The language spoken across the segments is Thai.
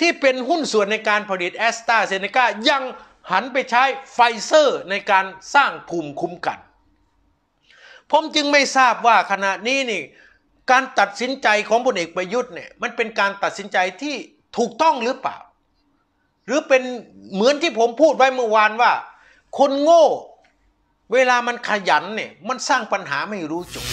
ที่เป็นหุ้นส่วนในการผลิตแอสตราเซเนกายังหันไปใช้ไฟเซอร์ในการสร้างภูมิคุ้มกัน ผมจึงไม่ทราบว่าขณะนี้นี่การตัดสินใจของพลเอกประยุทธ์เนี่ยมันเป็นการตัดสินใจที่ถูกต้องหรือเปล่า หรือเป็นเหมือนที่ผมพูดไว้เมื่อวานว่า คนโง่เวลามันขยันเนี่ยมันสร้างปัญหาไม่รู้จบ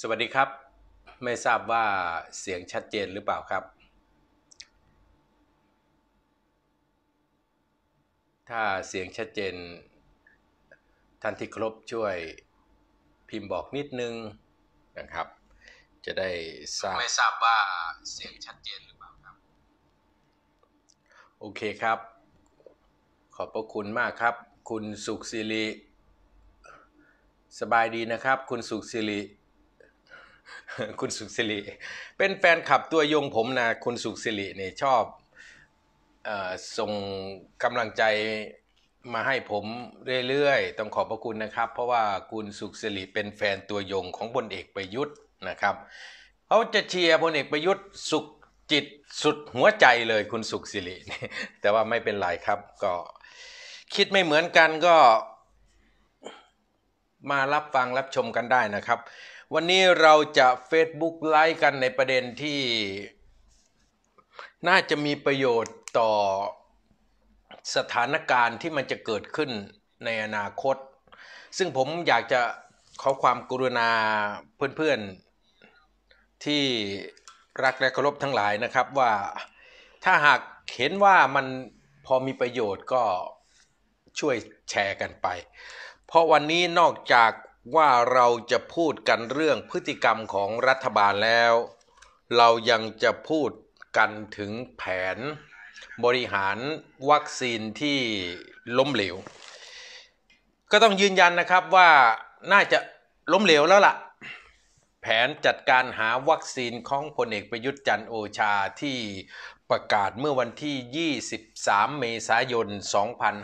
สวัสดีครับ ไม่ทราบว่าเสียงชัดเจนหรือเปล่าครับ ถ้าเสียงชัดเจนท่านที่ครบช่วยพิมพ์บอกนิดนึงนะครับ จะได้ทราบไม่ทราบว่าเสียงชัดเจนหรือเปล่าครับ โอเคครับ ขอบพระคุณมากครับ คุณสุขศิริสบายดีนะครับคุณสุขศิริคุณสุขสิริเป็นแฟนขับตัวยงผมนะคุณสุขสิริเนี่ยชอบอส่งกำลังใจมาให้ผมเรื่อยๆต้องขอบพระคุณนะครับ เพราะว่าคุณสุขสิริเป็นแฟนตัวยงของพลเอกประยุทธ์นะครับเขาจะเชียร์พลเอกประยุทธ์สุขจิตสุดหัวใจเลย คุณสุขสิริแต่ว่าไม่เป็นไรครับ ก็คิดไม่เหมือนกันก็มารับฟังรับชมกันได้นะครับวันนี้เราจะ Facebook ไลฟ์กันในประเด็นที่ น่าจะมีประโยชน์ต่อสถานการณ์ที่มันจะเกิดขึ้นในอนาคต ซึ่งผมอยากจะขอความกรุณา เพื่อนๆ ที่รักและเคารพทั้งหลายนะครับว่าถ้าหากเห็นว่ามันพอมีประโยชน์ก็ช่วยแชร์กันไป เพราะวันนี้นอกจากว่าเราจะพูดกันเรื่องพฤติกรรมของรัฐบาลแล้ว เรายังจะพูดกันถึงแผนบริหารวัคซีนที่ล้มเหลว ก็ต้องยืนยันนะครับว่าน่าจะล้มเหลวแล้วละ่ะ แผนจัดการหาวัคซีนของพลเอกประยุทธ์จันโอชาที่ประกาศเมื่อวันที่ 23 เมษายน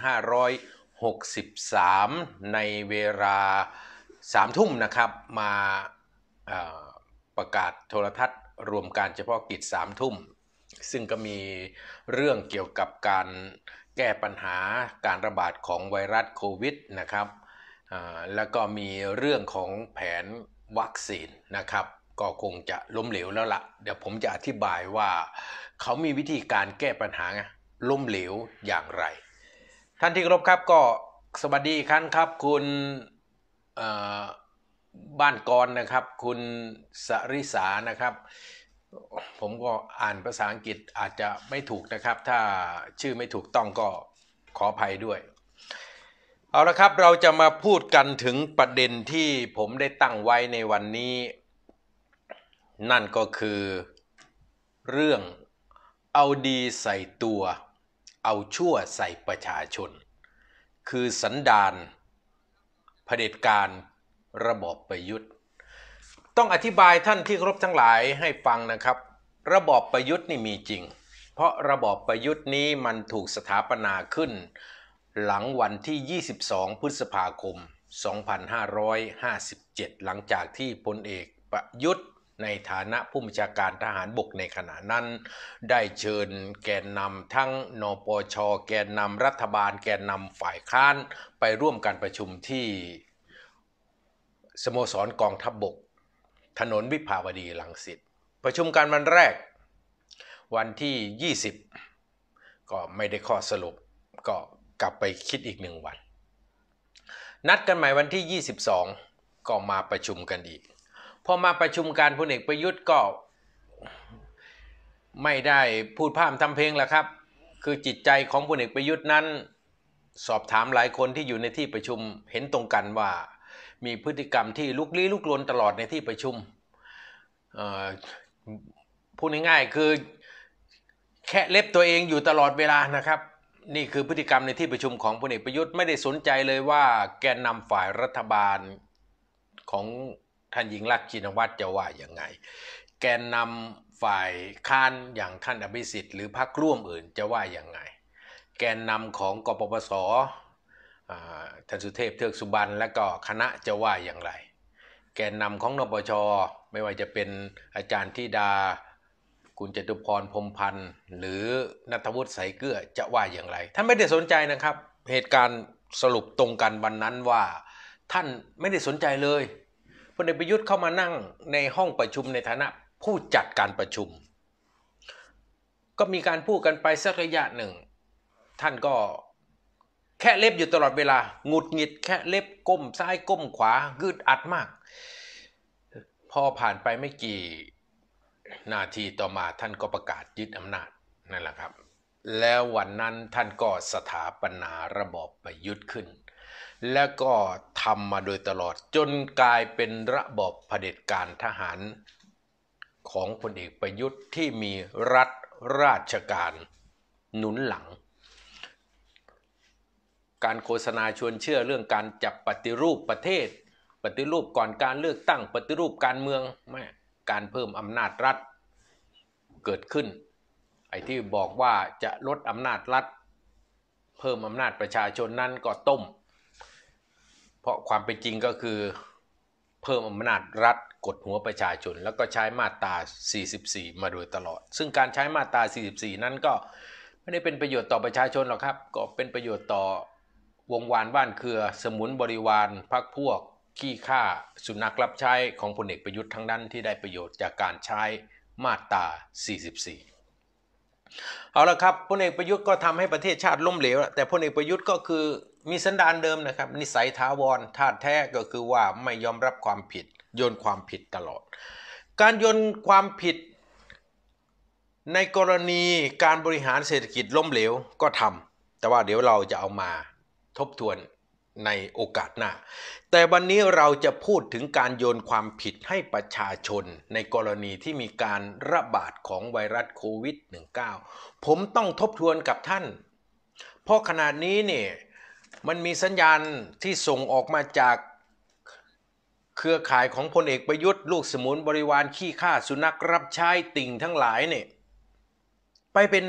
2563 ในเวลาสามทุ่มนะครับมาประกาศโทรทัศน์ รวมการเฉพาะกิจสามทุ่ม ซึ่งก็มีเรื่องเกี่ยวกับการแก้ปัญหาการระบาดของไวรัสโควิดนะครับแล้วก็มีเรื่องของแผนวัคซีนนะครับ ก็คงจะล้มเหลวแล้วละ่ะเดี๋ยวผมจะอธิบายว่าเขามีวิธีการแก้ปัญหาล้มเหลวอย่างไร ท่านที่ครบครับก็สวัสดีครับคุณบ้านกรนะครับคุณสริษานะครับ ผมก็อ่านภาษาอังกฤษอาจจะไม่ถูกนะครับ ถ้าชื่อไม่ถูกต้องก็ขออภัยด้วยเอาละครับ เราจะมาพูดกันถึงประเด็นที่ผมได้ตั้งไว้ในวันนี้ นั่นก็คือเรื่องเอาดีใส่ตัว เอาชั่วใส่ประชาชน คือสันดานผด็จการระบอบประยุทธ์ ต้องอธิบายท่านที่ครบทั้งหลายให้ฟังนะครับ ระบอบประยุทธ์นี่มีจริง เพราะระบอบประยุทธ์นี้มันถูกสถาปนาขึ้น หลังวันที่ 22 พฤษภาคม 2557 หลังจากที่พลเอกประยุทธ์ในฐานะผู้บัญชาการทหารบกในขณะนั้น ได้เชิญแกนนำทั้ง นปช แกนนำรัฐบาล แกนนำฝ่ายค้านไปร่วมการประชุมที่ สโมสรกองทัพบบกถนนวิภาวดีลังสิตประชุมการวันแรก วันที่ 20 ก็ไม่ได้ข้อสรุปก็กลับไปคิดอีกหนึ่งวัน นัดกันใหม่วันที่ 22 ก็มาประชุมกันอีกพอมาประชุมการพลเอกประยุทธ์ก็ไม่ได้พูดพร่ำทำเพลงละครับ คือจิตใจของพลเอกประยุทธ์นั้น สอบถามหลายคนที่อยู่ในที่ประชุมเห็นตรงกันว่ามีพฤติกรรมที่ลุกลี้ลุกลนตลอดในที่ประชุมพูดง่ายๆคือแค่เล็บตัวเองอยู่ตลอดเวลานะครับ นี่คือพฤติกรรมในที่ประชุมของพลเอกประยุทธ์ไม่ได้สนใจเลยว่า แกนนำฝ่ายรัฐบาลของท่านหญิงรักชินวัตรจะว่าอย่างไง แกนนำฝ่ายค้านอย่างท่าน อภิสิทธิ์หรือพรรคร่วมอื่นจะว่าอย่างไง แกนนำของกปปสท่านสุเทพ เทือกสุบรรณและก็คณะจะว่าอย่างไร แกนนำของนปชไม่ว่าจะเป็นอาจารย์ธิดา คุณจตุพรพรมพันธ์หรือนัทวุฒิสายเกื้อจะว่าอย่างไร ท่านไม่ได้สนใจนะครับ เหตุการณ์สรุปตรงกันวันนั้นว่าท่านไม่ได้สนใจเลยพลเอกประยุทธ์เข้ามานั่งในห้องประชุมในฐานะผู้จัดการประชุม ก็มีการพูดกันไปสักระยะหนึ่ง ท่านก็แค่เล็บอยู่ตลอดเวลาหงุดหงิดแค่เล็บก้มซ้ายก้มขวายืดอัดมาก พอผ่านไปไม่กี่นาทีต่อมาท่านก็ประกาศยึดอำนาจนั่นแหละครับ แล้ววันนั้นท่านก็สถาปนาระบอบประยุทธ์ขึ้นแล้วก็ทำมาโดยตลอดจนกลายเป็นระบบเผด็จการทหารของพลเอกประยุทธ์ที่มีรัฐราชการหนุนหลัง การโฆษณาชวนเชื่อเรื่องการจับปฏิรูปประเทศ ปฏิรูปก่อนการเลือกตั้งปฏิรูปการเมืองไม่การเพิ่มอำนาจรัฐเกิดขึ้น ไอ้ที่บอกว่าจะลดอำนาจรัฐ เพิ่มอำนาจประชาชนนั้นก็ต้มเพราะความเป็นจริงก็คือ เพิ่มอำนาจรัฐกดหัวประชาชน แล้วก็ใช้มาตรา44 มาโดยตลอด ซึ่งการใช้มาตรา44 นั้นก็ ไม่ได้เป็นประโยชน์ต่อประชาชนหรอกครับ ก็เป็นประโยชน์ต่อ วงวานบ้านเครือสมุนบริวารพรรคพวก ขี้ข้าสุนัขรับใช้ของพลเอกประยุทธ์ทั้งนั้นที่ได้ประโยชน์จากการใช้มาตรา 44 เอาละครับพลเอกประยุทธ์ก็ทำให้ประเทศชาติล้มเหลว แต่พลเอกประยุทธ์ก็คือมีสันดานเดิมนะครับ นิสัยท้าวรทตาแท้ก็คือว่าไม่ยอมรับความผิด โยนความผิดตลอด การโยนความผิด ในกรณีการบริหารเศรษฐกิจล้มเหลว ก็ทำแต่ว่าเดี๋ยวเราจะเอามาทบทวนในโอกาสหน้า แต่วันนี้เราจะพูดถึงการโยนความผิดให้ประชาชนในกรณีที่มีการระบาดของไวรัสโควิด -19 ผมต้องทบทวนกับท่านเพราะขนาดนี้เนี่ยมันมีสัญญาณที่ส่งออกมาจากเครือข่ายของพลเอกประยุทธ์ลูกสมุนบริวารขี้ข้าสุนัขรับใช้ติ่งทั้งหลายเนี่ยไปเป็น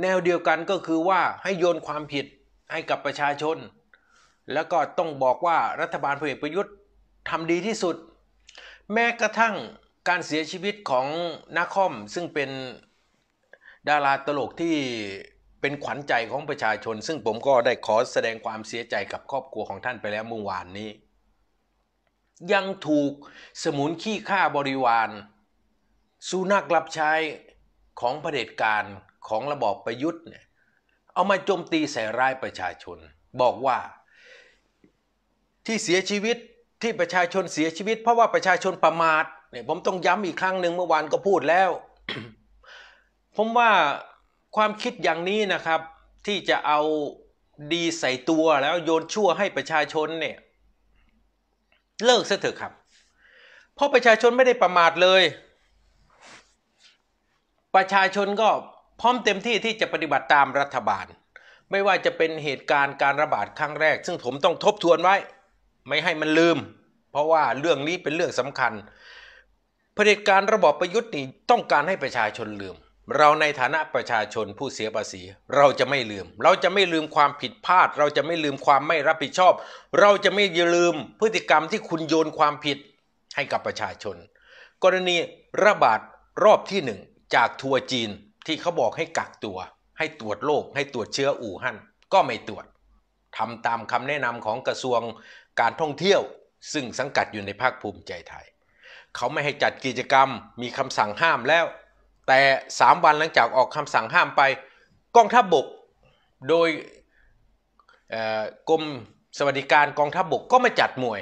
แนวเดียวกันก็คือว่าให้โยนความผิดให้กับประชาชน แล้วก็ต้องบอกว่ารัฐบาลพลเอกประยุทธ์ทำดีที่สุด แม้กระทั่งการเสียชีวิตของนาคอมซึ่งเป็นดาราตลกที่เป็นขวัญใจของประชาชน ซึ่งผมก็ได้ขอแสดงความเสียใจกับครอบครัวของท่านไปแล้วเมื่อวานนี้ ยังถูกสมุนขี้ฆ่าบริวารสุนัขรับใช้ของเผด็จการของระบอบประยุทธ์เนี่ยเอามาโจมตีใส่ร้ายประชาชน บอกว่าที่เสียชีวิตที่ประชาชนเสียชีวิต เพราะว่าประชาชนประมาทเนี่ยผมต้องย้ำอีกครั้งหนึ่งเมื่อวานก็พูดแล้ว ผมว่าความคิดอย่างนี้นะครับที่จะเอาดีใส่ตัวแล้วโยนชั่วให้ประชาชนเนี่ยเลิกซะเถอะครับ เพราะประชาชนไม่ได้ประมาทเลย ประชาชนก็พร้อมเต็มที่ที่จะปฏิบัติตามรัฐบาล ไม่ว่าจะเป็นเหตุการณ์การระบาดครั้งแรก ซึ่งผมต้องทบทวนไว้ ไม่ให้มันลืม เพราะว่าเรื่องนี้เป็นเรื่องสำคัญเผด็จการระบอบประยุทธ์นี่ต้องการให้ประชาชนลืมเราในฐานะประชาชนผู้เสียภาษีเราจะไม่ลืม เราจะไม่ลืมความผิดพลาด เราจะไม่ลืมความไม่รับผิดชอบ เราจะไม่ลืมพฤติกรรมที่คุณโยนความผิดให้กับประชาชน กรณีระบาดรอบที่หนึ่ง จากทัวร์จีนที่เขาบอกให้กักตัว ให้ตรวจโรคให้ตรวจเชื้ออู่ฮั่น ก็ไม่ตรวจทำตามคำแนะนำของกระทรวงการท่องเที่ยว ซึ่งสังกัดอยู่ในภาคภูมิใจไทยเขาไม่ให้จัดกิจกรรมมีคำสั่งห้ามแล้วแต่ 3 วันหลังจากออกคำสั่งห้ามไปกองทัพบบกโดยกรมสวัสดิการกองทัพบบกก็มาจัดมวย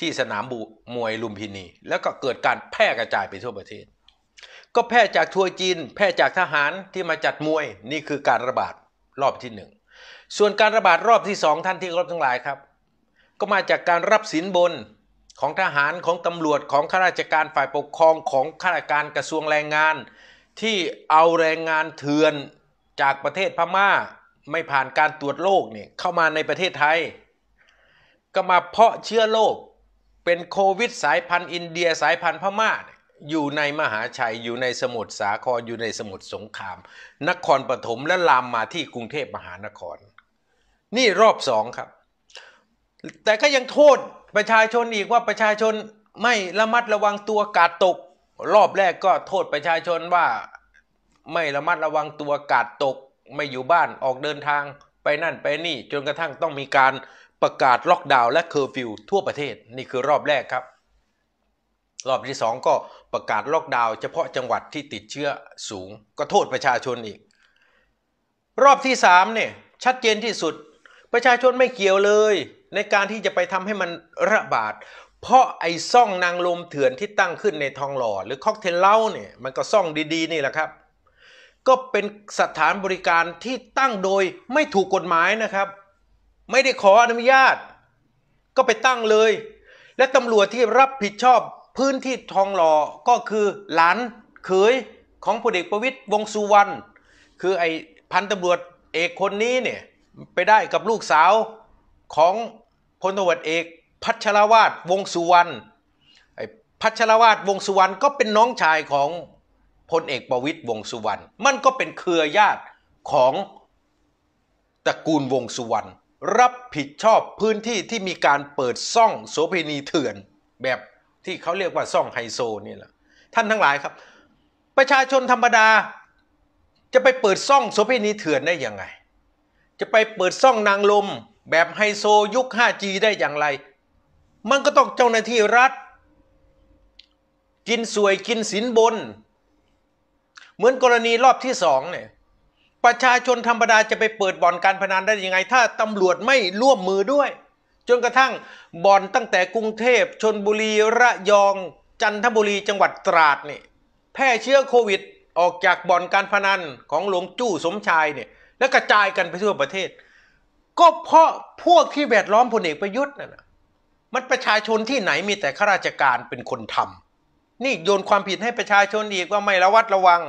ที่สนามบูมวยลุมพินี แล้วก็เกิดการแพร่กระจายไปทั่วประเทศ ก็แพร่จากทัวร์จีนแพร่จากทหารที่มาจัดมวยนี่คือการระบาดรอบที่หนึ่งส่วนการระบาดรอบที่สองท่านที่รบทั้งหลายครับ ก็มาจากการรับสินบนของทหารของตำรวจของข้าราชการฝ่ายปกครองของข้าราชการกระทรวงแรงงานที่เอาแรงงานเถื่อนจากประเทศพม่าไม่ผ่านการตรวจโรคเนี่ยเข้ามาในประเทศไทยก็มาเพาะเชื้อโรคเป็นโควิด สายพันธุ์ อินเดียสายพันธุ์พม่าอยู่ในมหาชัยอยู่ในสมุทรสาครอยู่ในสมุทรสงครามนครปฐมและลามมาที่กรุงเทพมหานคร นี่รอบสองครับ แต่ก็ยังโทษประชาชนอีกว่าประชาชนไม่ระมัดระวังตัวกาดตกรอบแรกก็โทษประชาชนว่าไม่ระมัดระวังตัวกาดตกไม่อยู่บ้านออกเดินทางไปนั่นไปนี่จนกระทั่งต้องมีการประกาศล็อกดาวน์และเคอร์ฟิวทั่วประเทศนี่คือรอบแรกครับ รอบที่ 2 ก็ประกาศล็อกดาวน์เฉพาะจังหวัดที่ติดเชื้อสูง ก็โทษประชาชนอีก รอบที่3เนี่ยชัดเจนที่สุดประชาชนไม่เกี่ยวเลย ในการที่จะไปทำให้มันระบาดเพราะไอ้ซ่องนางลมเถื่อนที่ตั้งขึ้นในทองหล่อหรือค็อกเทลเล่าเนี่ยมันก็ซ่องดีๆนี่แหละครับ ก็เป็นสถานบริการที่ตั้งโดยไม่ถูกกฎหมายนะครับ ไม่ได้ขออนุญาต ก็ไปตั้งเลย และตำรวจที่รับผิดชอบพื้นที่ทองหล่อก็คือหลานเขยของพลเอกประวิตยวงสุวรรณคือไอ้พันตำรวจเอกคนนี้เนี่ยไปได้กับลูกสาวของพลตำรวจเอกพัชรวาดวงสุวรรณพัชรวาดวงสุวรรณก็เป็นน้องชายของพลเอกประวิตยวงสุวรรณมันก็เป็นเครือญาติของ ตระกูลวงสุวรรณรับผิดชอบพื้นที่ที่มีการเปิดซ่องโสเภณีเถื่อน แบบที่เขาเรียกว่าซ่องไฮโซนี่แหละท่านทั้งหลายครับ ประชาชนธรรมดาจะไปเปิดซ่องโสเภณีเถื่อนได้ยังไงจะไปเปิดซ่องนางลมแบบไฮโซยุค 5G ได้อย่างไรมันก็ต้องเจ้าหน้าที่รัฐ กินสวยกินสินบน เหมือนกรณีรอบที่สองเนี่ย ประชาชนธรรมดาจะไปเปิดบ่อนการพนันได้ยังไง ถ้าตำรวจไม่ร่วมมือด้วย จนกระทั่งบ่อนตั้งแต่กรุงเทพ ชนบุรีระยอง จันทบุรีจังหวัดตราดนี่แพร่เชื้อโควิดออกจากบ่อนการพนันของหลวงจู้สมชายเนี่ย แล้วกระจายกันไปทั่วประเทศ ก็เพราะพวกที่แวดล้อมพลเอกประยุทธ์นั่นและมันประชาชนที่ไหนมีแต่ข้าราชการเป็นคนทำ นี่โยนความผิดให้ประชาชนอีกว่าไม่ระวัดระวัง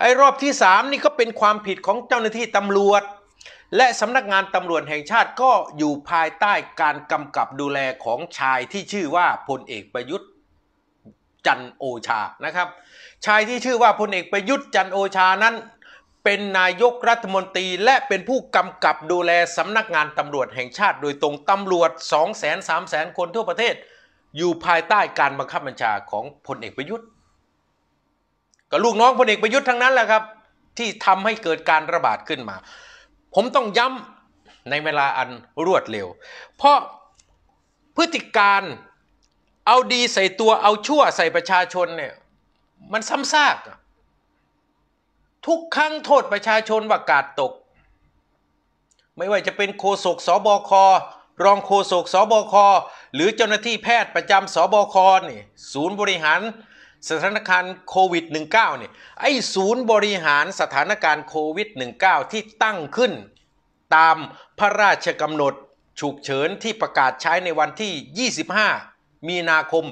ไอ้รอบที่สามนี่ก็เป็นความผิดของเจ้าหน้าที่ตำรวจ และสำนักงานตำรวจแห่งชาติก็อยู่ภายใต้การกำกับดูแลของชายที่ชื่อว่าพลเอกประยุทธ์จันโอชา นะครับ ชายที่ชื่อว่าพลเอกประยุทธ์จันโอชานั้นเป็นนายกรัฐมนตรี และเป็นผู้กำกับดูแลสำนักงานตำรวจแห่งชาติ โดยตรงตำรวจ2 0 0 0 0 0 0 คนทั่วประเทศ อยู่ภายใต้การบังคับบัญชาของพลเอกประยุทธ์ก็ลูกน้องพลเอกประยุทธ์ทั้งนั้นแหละครับ ที่ทำให้เกิดการระบาดขึ้นมา ผมต้องย้ำในเวลาอันรวดเร็ว เพราะพฤติการเอาดีใส่ตัวเอาชั่วใส่ประชาชนเนี่ยมันซ้ำซากอะทุกครั้งโทษประชาชนว่ากาดตก ไม่ว่าจะเป็นโฆษกสบครองโฆษกสบคหรือเจ้าหน้าที่แพทย์ประจำสบคนี่ศูนย์บริหารสถานการณ์โควิด -19 เนี่ยไอ้ศูนย์บริหารสถานการณ์โควิด -19 ที่ตั้งขึ้น ตามพระราชกำหนด ฉุกเฉินที่ประกาศใช้ในวันที่ 25 มีนาคม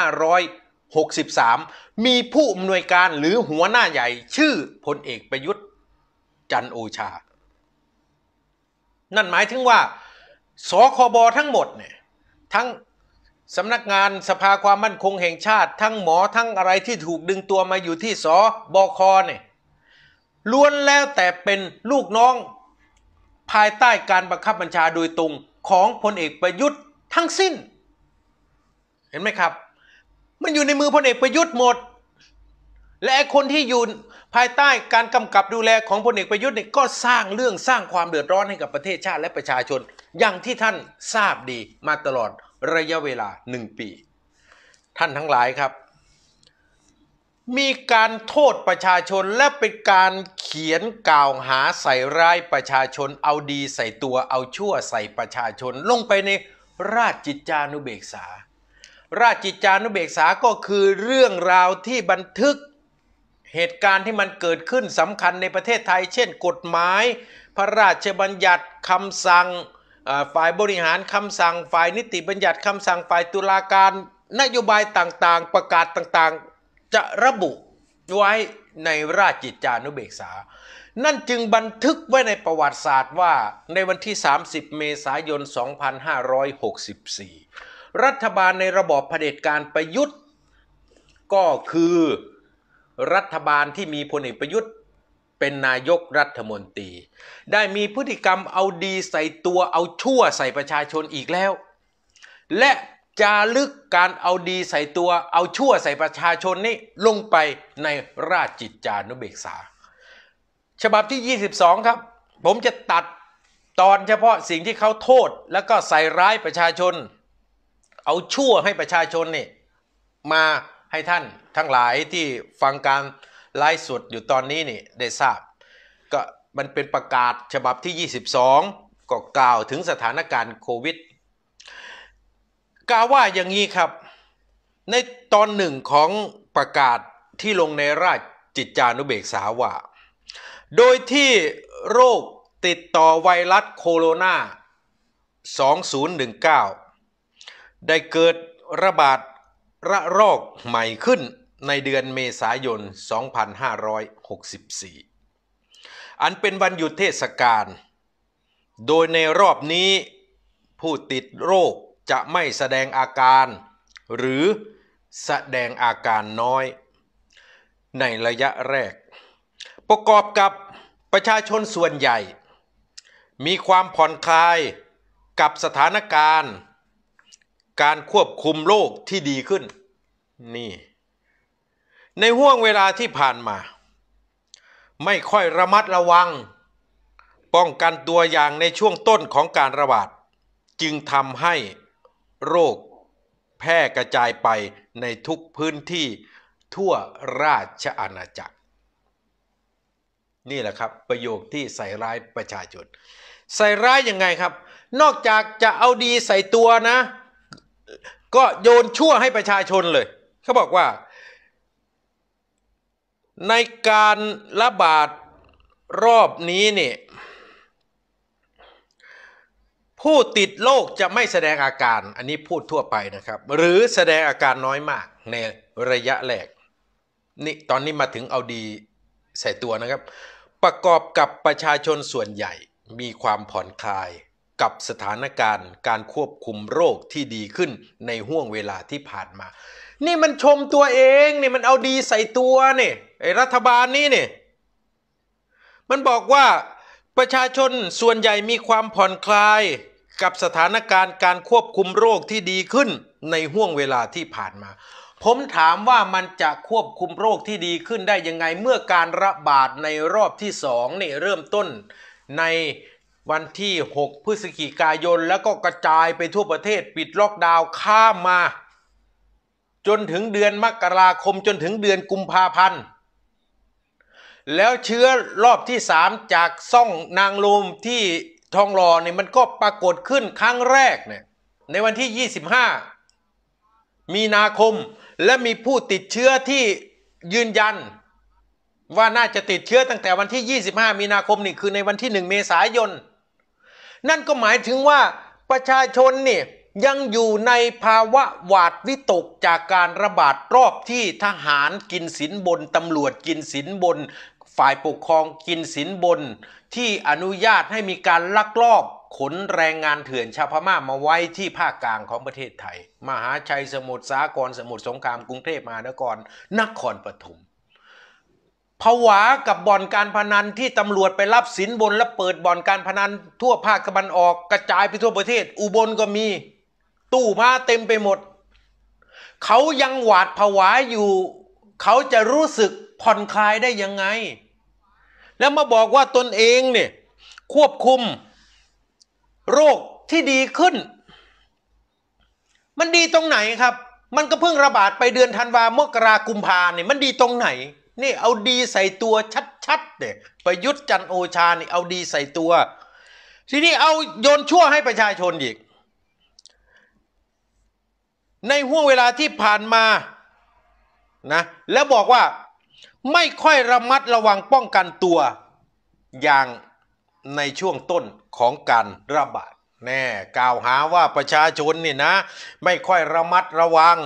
2500 6 3มีผู้อำนวยการหรือหัวหน้าใหญ่ชื่อพลเอกประยุทธ์จันโอชา นั่นหมายถึงว่าสคบ ทั้งหมดเนี่ยทั้งสำนักงานสภาความมั่นคงแห่งชาติ ทั้งหมอทั้งอะไรที่ถูกดึงตัวมาอยู่ที่สบค เนี่ยล้วนแล้วแต่เป็นลูกน้องภายใต้การบังคับบัญชาโดยตรงของพลเอกประยุทธ์ทั้งสิ้น เห็นไหมครับมันอยู่ในมือพลเอกประยุทธ์หมด และคนที่อยู่ภายใต้การกำกับดูแลของพลเอกประยุทธ์เนี่ยก็สร้างเรื่องสร้างความเดือดร้อนให้กับประเทศชาติและประชาชน อย่างที่ท่านทราบดีมาตลอดระยะเวลาหนึ่งปี ท่านทั้งหลายครับ มีการโทษประชาชนและเป็นการเขียนกล่าวหาใส่ร้ายประชาชนเอาดีใส่ตัวเอาชั่วใส่ประชาชนลงไปในราชจิตจานุเบกษาราชจิจานุเบกษาก็คือเรื่องราวที่บันทึกเหตุการณ์ที่มันเกิดขึ้นสำคัญในประเทศไทย เช่น กฎหมาย พระราชบัญญัติคำสั่งฝ่ายบริหารคำสั่งฝ่ายนิติบัญญัติคำสั่งฝ่ายตุลาการ นโยบายต่างๆ ประกาศต่างๆจะระบุไว้ในราชจิจานุเบกษา นั่นจึงบันทึกไว้ในประวัติศาสตร์ว่าในวันที่ 30เมษายน2564รัฐบาลในระบอบเผด็จการประยุทธ์ ก็คือรัฐบาลที่มีพลเอกประยุทธ์เป็นนายกรัฐมนตรี ได้มีพฤติกรรมเอาดีใส่ตัวเอาชั่วใส่ประชาชนอีกแล้ว และจาลึกการเอาดีใส่ตัวเอาชั่วใส่ประชาชนนี่ลงไปในราชจิตจานุเบกษา ฉบับที่ 22 ครับ ผมจะตัดตอนเฉพาะสิ่งที่เขาโทษแล้วก็ใส่ร้ายประชาชนเอาชั่วให้ประชาชนนี่มาให้ท่านทั้งหลายที่ฟังการไลฟ์สดอยู่ตอนนี้นี่ได้ทราบก็มันเป็นประกาศฉบับที่ 22ก็กล่าวถึงสถานการณ์โควิด กล่าวว่าอย่างนี้ครับในตอนหนึ่งของประกาศที่ลงในราชจิตจานุเบกษาว่า โดยที่โรคติดต่อไวรัสโคโรนา2019ได้เกิดระบาดระรอกใหม่ขึ้นในเดือนเมษายน 2564 อันเป็นวันหยุดเทศกาล โดยในรอบนี้ผู้ติดโรคจะไม่แสดงอาการ หรือแสดงอาการน้อย ในระยะแรก ประกอบกับประชาชนส่วนใหญ่ มีความผ่อนคลายกับสถานการณ์การควบคุมโรคที่ดีขึ้น นี่ ในห่วงเวลาที่ผ่านมา ไม่ค่อยระมัดระวัง ป้องกันตัวอย่างในช่วงต้นของการระบาด จึงทำให้โรคแพร่กระจายไปในทุกพื้นที่ทั่วราชอาณาจักร นี่แหละครับ ประโยคที่ใส่ร้ายประชาชนใส่ร้ายยังไงครับ นอกจากจะเอาดีใส่ตัวนะก็โยนชั่วให้ประชาชนเลย เขาบอกว่า ในการระบาดรอบนี้เนี่ยผู้ติดโรคจะไม่แสดงอาการอันนี้พูดทั่วไปนะครับ หรือแสดงอาการน้อยมาก ในระยะแรกนี่ตอนนี้มาถึงเอาดีใส่ตัวนะครับ ประกอบกับประชาชนส่วนใหญ่มีความผ่อนคลายกับสถานการณ์การควบคุมโรคที่ดีขึ้นในห่วงเวลาที่ผ่านมา นี่มันชมตัวเองเนี่มันเอาดีใส่ตัวเนี่ไอรัฐบาลนี่เนี่ มันบอกว่าประชาชนส่วนใหญ่มีความผ่อนคลายกับสถานการณ์การควบคุมโรคที่ดีขึ้นในห่วงเวลาที่ผ่านมา ผมถามว่ามันจะควบคุมโรคที่ดีขึ้นได้ยังไงเมื่อการระบาดในรอบที่สองนี่เริ่มต้นในวันที่ 6 พฤศจิกายน แล้วก็กระจายไปทั่วประเทศปิดล็อกดาวน์ข้ามมา จนถึงเดือนมกราคมจนถึงเดือนกุมภาพันธ์แล้วเชื้อรอบที่ 3 จากซ่องนางลมที่ทองหล่อเนี่ยมันก็ปรากฏขึ้นครั้งแรกเนี่ยในวันที่ 25 มีนาคมและมีผู้ติดเชื้อที่ยืนยัน ว่าน่าจะติดเชื้อตั้งแต่วันที่ 25 มีนาคมนี่คือในวันที่ 1 เมษายนนั่นก็หมายถึงว่าประชาชนนี่ยังอยู่ในภาวะหวาดวิตกจากการระบาดรอบที่ทหารกินสินบนตำรวจกินสินบน ฝ่ายปกครองกินสินบน ที่อนุญาตให้มีการลักลอบ ขนแรงงานเถื่อนชาวพม่ามาไว้ที่ภาคกลางของประเทศไทย มหาชัยสมุทรสาครสมุทรสงครามกรุงเทพมหานครนครปฐมผวากับบ่อนการพนันที่ตำรวจไปรับสินบนและเปิดบ่อนการพนัน ทั่วภาคตะวันออกกระจายไปทั่วประเทศ อุบลก็มี ตู้มาเต็มไปหมด เขายังหวาดผวาอยู่ เขาจะรู้สึกผ่อนคลายได้ยังไง แล้วมาบอกว่าตนเองเนี่ย ควบคุม โรคที่ดีขึ้น มันดีตรงไหนครับ มันก็เพิ่งระบาดไปเดือนธันวามกรากุมภาเนี่ยมันดีตรงไหนนี่เอาดีใส่ตัวชัดๆเนี่ย ประยุทธ์จันโอชานี่เอาดีใส่ตัว ทีนี้เอาโยนชั่วให้ประชาชนอีก ในห่วงเวลาที่ผ่านมา นะ แล้วบอกว่า ไม่ค่อยระมัดระวังป้องกันตัว อย่างในช่วงต้นของการระบาด แน่ กล่าวหาว่าประชาชนนี่นะ ไม่ค่อยระมัดระวัง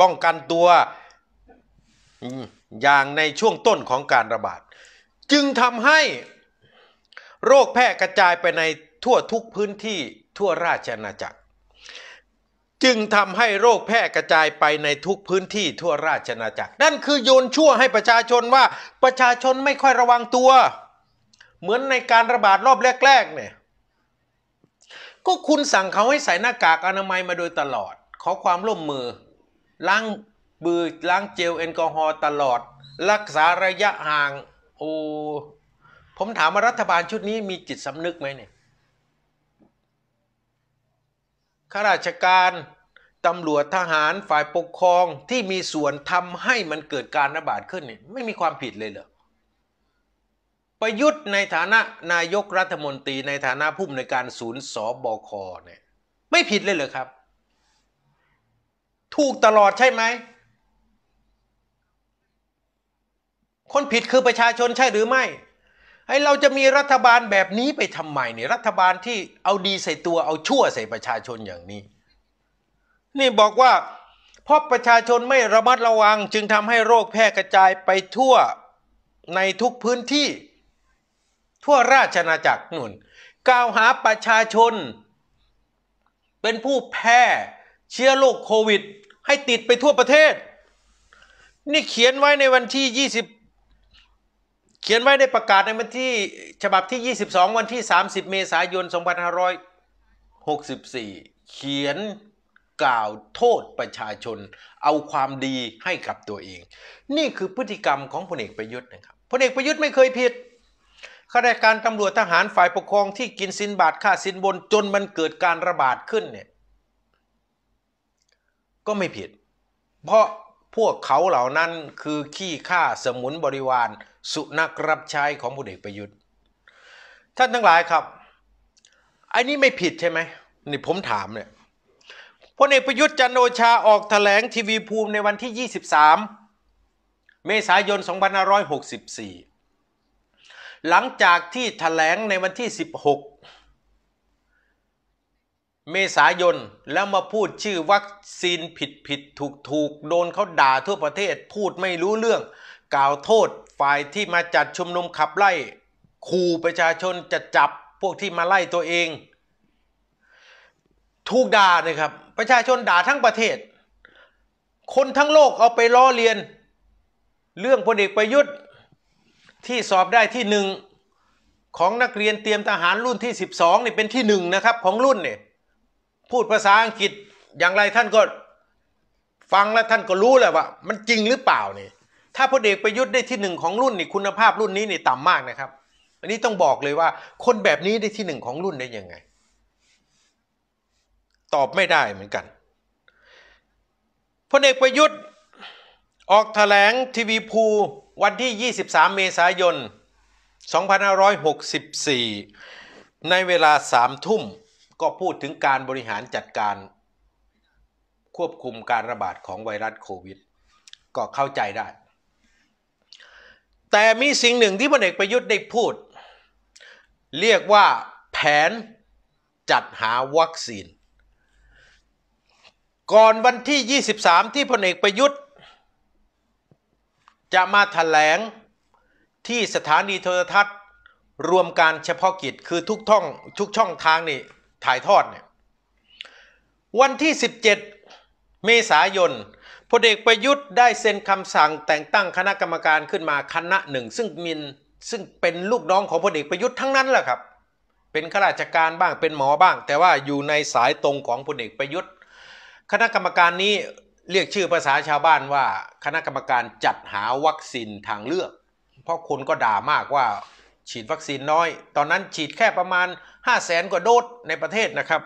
ป้องกันตัวอย่างในช่วงต้นของการระบาด จึงทำให้โรคแพร่กระจายไปในทั่วทุกพื้นที่ทั่วราชอาณาจักร จึงทำให้โรคแพร่กระจายไปในทุกพื้นที่ทั่วราชอาณาจักรนั่นคือโยนชั่วให้ประชาชนว่าประชาชนไม่ค่อยระวังตัว เหมือนในการระบาดรอบแรกๆเนี่ยก็คุณสั่งเขาให้ใส่หน้ากากอนามัยมาโดยตลอด ขอความร่วมมือล้างบือล้างเจลแอลกอฮอล์ตลอด รักษาระยะห่าง โอ้ผมถามว่ารัฐบาลชุดนี้มีจิตสำนึกไหมเนี่ยข้าราชการ ตำรวจทหารฝ่ายปกครองที่มีส่วนทำให้มันเกิดการระบาดขึ้นเนี่ยไม่มีความผิดเลยเหรอ ประยุทธ์ในฐานะนายกรัฐมนตรีในฐานะผู้อำนวยการศูนย์สบคเนี่ยไม่ผิดเลยเหรอครับ ถูกตลอดใช่ไหมคนผิดคือประชาชนใช่หรือไม่ไอเราจะมีรัฐบาลแบบนี้ไปทำไมเนี่ยรัฐบาลที่เอาดีใส่ตัวเอาชั่วใส่ประชาชนอย่างนี้ นี่บอกว่าเพราะประชาชนไม่ระมัดระวังจึงทำให้โรคแพร่กระจายไปทั่วในทุกพื้นที่ ทั่วราชนาจักรนุ่น กล่าวหาประชาชน เป็นผู้แพร่เชื้อโรคโควิด ให้ติดไปทั่วประเทศ นี่เขียนไว้ในวันที่ 20เขียนไว้ในประกาศในวันที่ฉบับที่ 22 วันที่ 30 เมษายน2564 เขียนกล่าวโทษประชาชน เอาความดีให้กับตัวเอง นี่คือพฤติกรรมของพลเอกประยุทธ์นะครับพลเอกประยุทธ์ไม่เคยผิดข้าราชการตำรวจทหารฝ่ายปกครองที่กินสินบาทค่าสินบนจนมันเกิดการระบาดขึ้นเนี่ย ก็ไม่ผิด เพราะพวกเขาเหล่านั้นคือขี้ข้าสมุนบริวารสุนัขรับใช้ของพลเอกประยุทธ์ท่านทั้งหลายครับอันนี้ไม่ผิดใช่ไหมนี่ผมถามเนี่ยพลเอกประยุทธ์จันโอชาออกถแถลงทีวีภูมิในวันที่ 23 เมษายน2564 หลังจากที่ถแถลงในวันที่ 16 เมษายนแล้วมาพูดชื่อวัคซีนผิดผิดถูกถูกโดนเขาด่าทั่วประเทศพูดไม่รู้เรื่องกล่าวโทษ่ายที่มาจัดชุมนุมขับไล่ขู่ประชาชนจะจับพวกที่มาไล่ตัวเองถูกด่านะครับประชาชนด่าทั้งประเทศ คนทั้งโลกเอาไปล้อเลียน เรื่องพลเอกประยุทธ์ที่สอบได้ที่หนึ่ง ของนักเรียนเตรียมทหารรุ่นที่ 12นี่เป็นที่หนึ่งนะครับของรุ่นเนี่ยพูดภาษาอังกฤษอย่างไรท่านก็ฟังแล้วท่านก็รู้แหละว่า มันจริงหรือเปล่านี่ถ้าพลเอกประยุทธ์ได้ที่หนึ่งของรุ่นนี่คุณภาพรุ่นนี้นี่ต่ำมากนะครับ อันนี้ต้องบอกเลยว่าคนแบบนี้ได้ที่หนึ่งของรุ่นได้ยังไง ตอบไม่ได้เหมือนกันพลเอกประยุทธ์ออกถแถลง ทีวีภูวันที่ 23 เมษายน2564 ในเวลาสามทุ่มก็พูดถึงการบริหารจัดการควบคุมการระบาดของไวรัสโควิด ก็เข้าใจได้แต่มีสิ่งหนึ่งที่พลเอกประยุทธ์ได้พูด เรียกว่าแผนจัดหาวัคซีน ก่อนวันที่ 23 ที่พลเอกประยุทธ์ จะมาถแถลง ที่สถานีโทรทัศน์รวมการเฉพาะกิจคือทุกท่องทุกช่องทางนี่ถ่ายทอดเนี่ยวันที่ 17 เมษายนพลเอกประยุทธ์ได้เซ็นคำสั่งแต่งตั้งคณะกรรมการขึ้นมาคณะหนึ่งซึ่งมินซึ่งเป็นลูกน้องของพลเอกประยุทธ์ทั้งนั้นแหละครับ เป็นข้าราชการบ้างเป็นหมอบ้าง แต่ว่าอยู่ในสายตรงของพลเอกประยุทธ์ คณะกรรมการนี้เรียกชื่อภาษาชาวบ้านว่าคณะกรรมการจัดหาวัคซีนทางเลือก เพราะคนก็ด่ามากว่าฉีดวัคซีนน้อย ตอนนั้นฉีดแค่ประมาณ5 0 0แสนกว่าโดสในประเทศนะครับ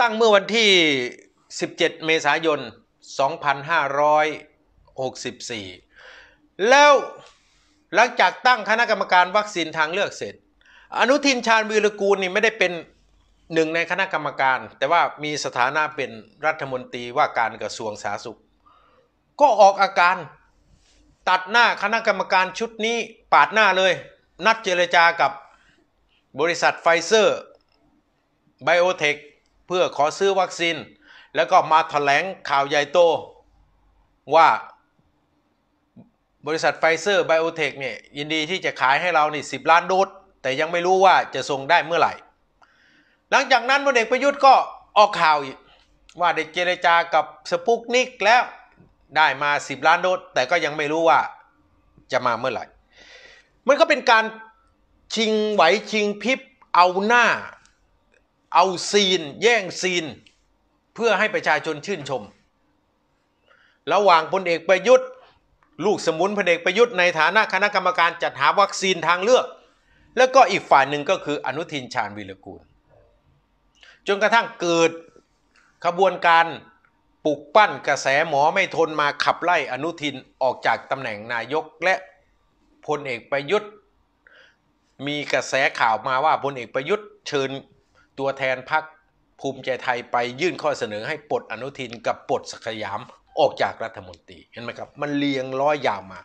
ตั้งเมื่อวันที่ 17 เมษายน2564 แล้วหลังจากตั้งคณะกรรมการวัคซีนทางเลือกเสร็จ อนุทินชาญวีรกูลนี่ไม่ได้เป็นหนึ่งในคณะกรรมการ แต่ว่ามีสถานะเป็นรัฐมนตรีว่าการกระทรวงสาธารณสุข ก็ออกอาการตัดหน้าคณะกรรมการชุดนี้ปาดหน้าเลย นัดเจรจากับบริษัทไฟเซอร์ไบโอเทคเพื่อขอซื้อวัคซีนแล้วก็มาถแถลงข่าวใหญ่โตว่าบริษัทไฟเซอร์ไบโอเทคเนี่ยยินดีที่จะขายให้เรานี่สิบล้านโดสแต่ยังไม่รู้ว่าจะส่งได้เมื่อไหร่ หลังจากนั้นพลเอกประยุทธ์ก็ออกข่าวว่าได้เจรจากับสปุกนิกแล้วได้มา 10 ล้านโดสแต่ก็ยังไม่รู้ว่าจะมาเมื่อไหร่ มันก็เป็นการชิงไหว ชิงพิบ เอาหน้า เอาซีน แย่งซีนเพื่อให้ประชาชนชื่นชม ระหว่างพลเอกประยุทธ์ ลูกสมุนพลเอกประยุทธ์ในฐานะคณะกรรมการจัดหาวัคซีนทางเลือก แล้วก็อีกฝ่ายหนึ่งก็คืออนุทินชาญวีรกูล จนกระทั่งเกิดขบวนการปลุกปั้นกระแสหมอไม่ทนมาขับไล่อนุทินออกจากตำแหน่งนายก และพลเอกประยุทธ์ มีกระแสข่าวมาว่าพลเอกประยุทธ์เชิญตัวแทนพรรคภูมิใจไทยไปยื่นข้อเสนอให้ปลดอนุทินกับปลดศักยามออกจากรัฐมนตรีเห็นไหมครับมันเรียงร้อยยาวมา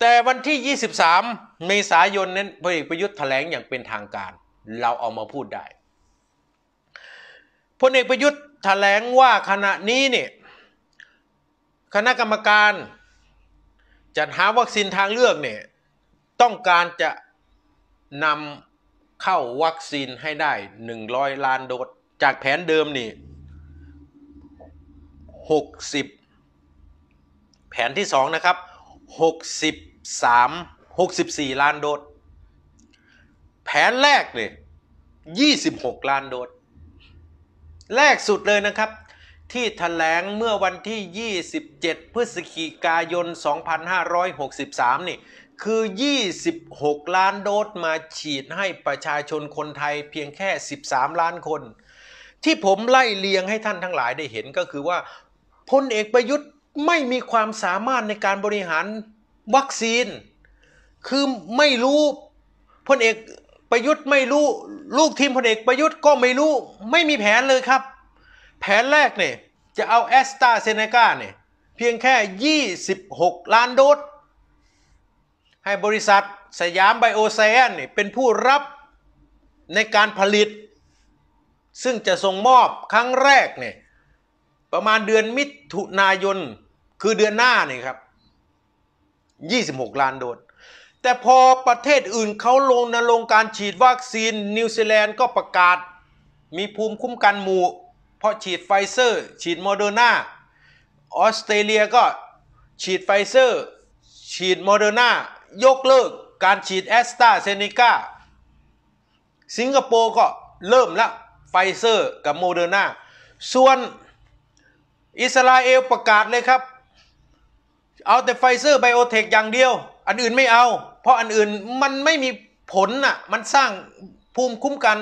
แต่วันที่ 23 เมษายนนั้นพลเอกประยุทธ์แถลงอย่างเป็นทางการ เราเอามาพูดได้พลเอกประยุทธ์แถลง ว่าขณะนี้เนี่ยคณะกรรมการ จัดหาวัคซีนทางเลือกเนี่ยต้องการจะนำเข้าวัคซีนให้ได้ 100 ล้านโดสจากแผนเดิมนี่หกสิบแผนที่สองนะครับหกสิบสามหกสิบสี่ล้านโดสแผนแรกเนี่ย2ี่สิบหกล้านโดสแรกสุดเลยนะครับ ที่ถแถลงเมื่อวันที่ 27 พฤศจิกายน 2563 นี่ คือ 26 ล้านโดสมาฉีดให้ประชาชนคนไทยเพียงแค่ 13 ล้านคนที่ผมไล่เลียงให้ท่านทั้งหลายได้เห็นก็คือว่าพลเอกประยุทธ์ไม่มีความสามารถในการบริหารวัคซีน คือไม่รู้พลเอกประยุทธ์ไม่รู้ ลูกทีมพลเอกประยุทธ์ก็ไม่รู้ไม่มีแผนเลยครับ แผนแรกเนี่ยจะเอาแอสตราเซเนกาเนี่ยเพียงแค่ 26 ล้านโดสให้บริษัทสยามไบโอไซแอนเป็นผู้รับในการผลิตซึ่งจะส่งมอบครั้งแรกเนี่ยประมาณเดือนมิถุนายนคือเดือนหน้าเนี่ยครับ 26 ล้านโดสแต่พอประเทศอื่นเขาลงนรงการฉีดวัคซีน นิวซีแลนด์ก็ประกาศมีภูมิคุ้มกันหมู่เพราะฉีดไฟเซอร์ฉีดโมเดอร์นาออสเตรเลียก็ฉีดไฟเซอร์ฉีดโมเดอร์นายกเลิกการฉีดแอสตราเซเนกาสิงคโปร์ก็เริ่มแล้วไฟเซอร์กับโมเดอร์นาส่วน อิสราเอลประกาศเลยครับ เอาแต่ไฟเซอร์ไบโอเทคอย่างเดียว อันอื่นไม่เอา เพราะอันอื่นมันไม่มีผลน่ะ มันสร้างภูมิคุ้มกัน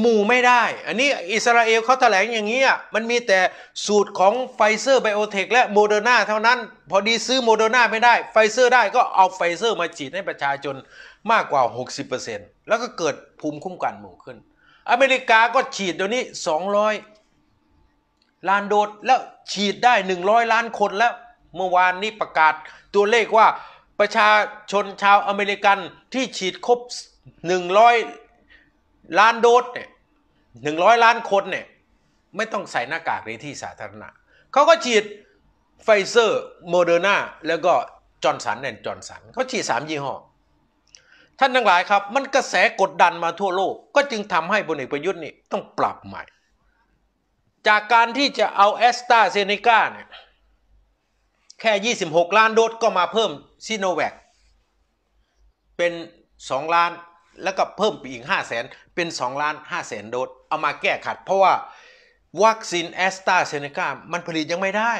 หมู่ไม่ได้ อันนี้อิสราเอลเขาแถลงอย่างนี้อ่ะมันมีแต่สูตรของไฟเซอร์ไบโอเทคและโมเดอร์นาเท่านั้น พอดีซื้อโมเดอร์นาไม่ได้ ไฟเซอร์ได้ก็เอาไฟเซอร์มาฉีดให้ประชาชนมากกว่า 60%แล้วก็เกิดภูมิคุ้มกันหมู่ขึ้นอเมริกาก็ฉีดเดี๋ยวนี้ 200 ล้านโดสแล้วฉีดได้ 100 ล้านคนแล้วเมื่อวานนี้ประกาศ ตัวเลขว่าประชาชนชาวอเมริกันที่ฉีดครบ100 ล้านโดสเนี่ย100 ล้านคนเนี่ยไม่ต้องใส่หน้ากากในที่สาธารณะเขาก็ฉีดไฟเซอร์โมเดอร์นาแล้วก็จอร์นสันแอนด์จอร์นสันเขาฉีด 3 ยี่ห้อท่านทั้งหลายครับ มันกระแสกดดันมาทั่วโลก ก็จึงทำให้บนเอกประยุทธ์นี่ต้องปรับใหม่ จากการที่จะเอาแอสตราเซเนกาเนี่ยแค่ 26 ล้านโดสก็มาเพิ่มซีโนแวคเป็น 2 ล้านแล้วก็เพิ่มอีก5 0 0แสนเป็น 2 ล้าน5 0แสนโดสเอามาแก้ขัด เพราะว่าวัคซีนแอสตราเซเนกามันผลิตยังไม่ได้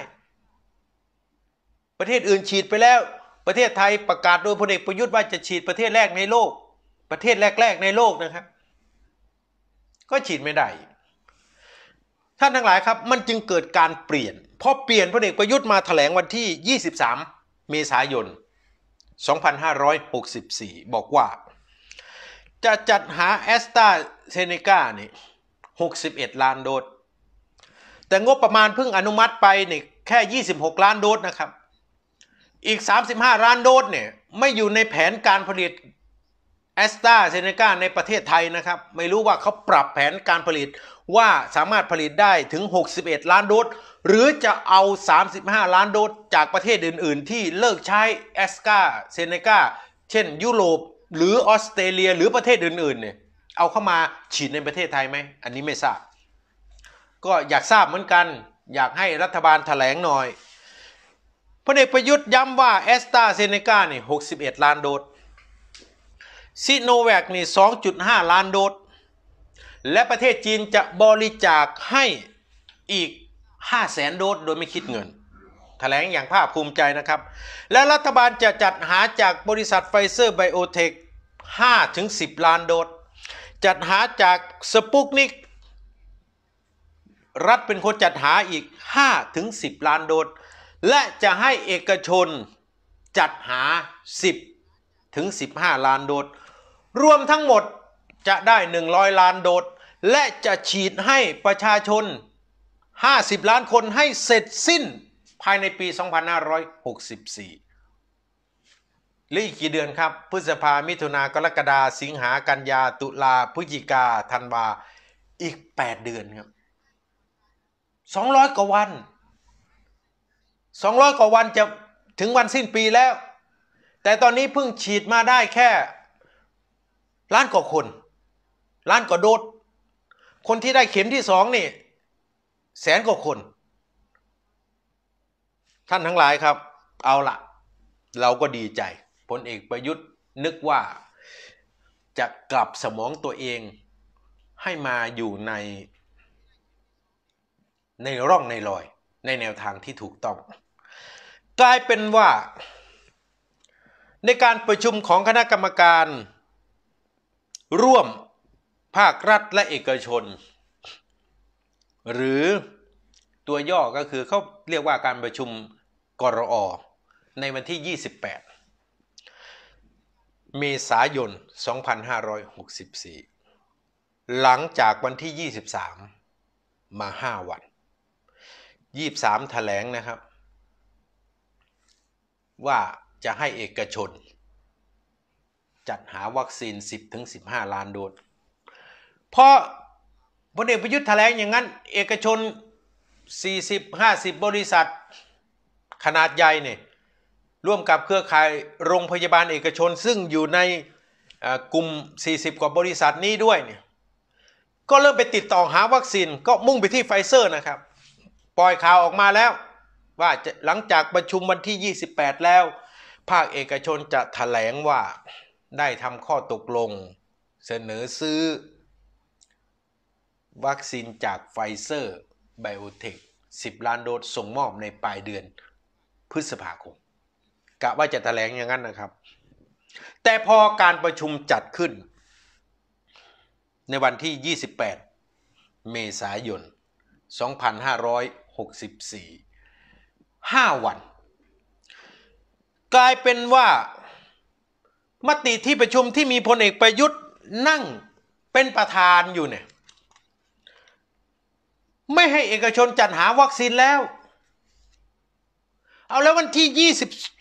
ประเทศอื่นฉีดไปแล้วประเทศไทยประกาศโดยพลเอกประยุทธ์ว่าจะฉีดประเทศแรกในโลกประเทศแรก ๆในโลกนะครับก็ฉีดไม่ได้ท่านทั้งหลายครับมันจึงเกิดการเปลี่ยนพอเปลี่ยนพลเอกประยุทธ์มาถแถลงวันที่ 23 เมษายน 2564 บอกว่า จะจัดหาแอสตราเซเนกานี่61 ล้านโดสแต่งบประมาณเพิ่งอนุมัติไปนี่แค่ 26 ล้านโดสนะครับอีก 35 ล้านโดสเนี่ย ไม่อยู่ในแผนการผลิตแอสตราเซเนกาในประเทศไทยนะครับ ไม่รู้ว่าเขาปรับแผนการผลิตว่าสามารถผลิตได้ถึง 61 ล้านโดสหรือจะเอา 35 ล้านโดสจากประเทศอื่น ๆ ที่เลิกใช้แอสตราเซเนกา เช่น ยุโรป หรือออสเตรเลีย หรือประเทศอื่น ๆ เนี่ย เอาเข้ามาฉีดในประเทศไทยไหม อันนี้ไม่ทราบ ก็อยากทราบเหมือนกัน อยากให้รัฐบาลถแถลงหน่อยพลเอกประยุทธ์ย้ำว่าแอสตราเซเนกาเนี่ย61 ล้านโดสซิโนแวคนี่2.5 ล้านโดสและประเทศจีนจะบริจาคให้อีก5 0 0แสนโดสโดยไม่คิดเงินถแถลงอย่างภาคภูมิใจนะครับ และรัฐบาลจะจัดหาจากบริษัทไฟเซอร์ไบโอเทค5ถึง 10 ล้านโดสจัดหาจากสปุกนิก รัฐเป็นคนจัดหาอีก 5 ถึง 10 ล้านโดสและจะให้เอกชนจัดหา 10 ถึง 15 ล้านโดสรวมทั้งหมดจะได้ 100 ล้านโดสและจะฉีดให้ประชาชน 50 ล้านคนให้เสร็จสิ้นภายในปี 2564หรืออีกกี่เดือนครับ พฤษภา มิถุนากรกฎาสิงหา กันยา ตุลา พฤศจิกาธันวาอีก 8 เดือนครับ200 กว่าวันสองร้อยกว่าวันจะถึงวันสิ้นปีแล้ว แต่ตอนนี้เพิ่งฉีดมาได้แค่ ล้านกว่าคน ล้านกว่าโดสคนที่ได้เข็มที่สองนี่ แสนกว่าคน ท่านทั้งหลายครับ เอาละเราก็ดีใจพลเอกประยุทธ์นึกว่าจะกลับสมองตัวเองให้มาอยู่ในในร่องในรอย ในแนวทางที่ถูกต้องกลายเป็นว่า ในการประชุมของคณะกรรมการ ร่วมภาครัฐและเอกชน หรือตัวย่อก็คือเขาเรียกว่าการประชุมกรอในวันที่ 28เมษายน 2564 หลังจากวันที่ 23 มา 5 วัน 23แถลงนะครับว่าจะให้เอกชน จัดหาวัคซีน 10-15 ล้านโดส เพราะพลเอกประยุทธ์แถลงอย่างนั้น เอกชน 40-50 บริษัทขนาดใหญ่เนี่ยร่วมกับเครือข่ายโรงพยาบาลเอกชนซึ่งอยู่ในกลุ่ม 40 กว่าบริษัทนี้ด้วยเนี่ย ก็เริ่มไปติดต่อหาวัคซีนก็มุ่งไปที่ไฟเซอร์นะครับ ปล่อยข่าวออกมาแล้วว่าหลังจากประชุมวันที่ 28 แล้ว ภาคเอกชนจะถแถลงว่าได้ทำข้อตกลงเสนอซื้อ วัคซีนจากไฟเซอร์ไบโอเทค 10 ล้านโดสส่งมอบในปลายเดือนพฤษภาคมกะว่าจะถแถลงอย่างนั้นนะครับ แต่พอการประชุมจัดขึ้น ในวันที่ 28 เมษายน 2564ห้าวัน กลายเป็นว่ามติที่ประชุมที่มีพลเอกประยุทธ์นั่งเป็นประธานอยู่เนี่ย ไม่ให้เอกชนจัดหาวัคซีนแล้ว เอาแล้ววันที่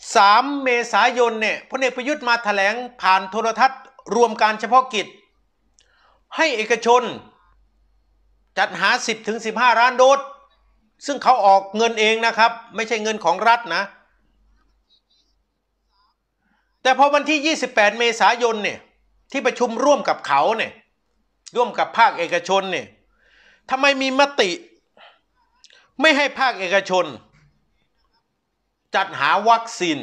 23 เมษายนเนี่ยพลเอกประยุทธ์มาถแถลงผ่านโทรทัศน์รวมการเฉพาะกิจ ให้เอกชนจัดหา 10-15ล้านโดสซึ่งเขาออกเงินเองนะครับ ไม่ใช่เงินของรัฐนะ แต่พอวันที่ 28 เมษายนเนี่ยที่ประชุมร่วมกับเขาเนี่ยร่วมกับภาคเอกชนเนี่ยทำไมมีมติ ไม่ให้ภาคเอกชน จัดหาวัคซีน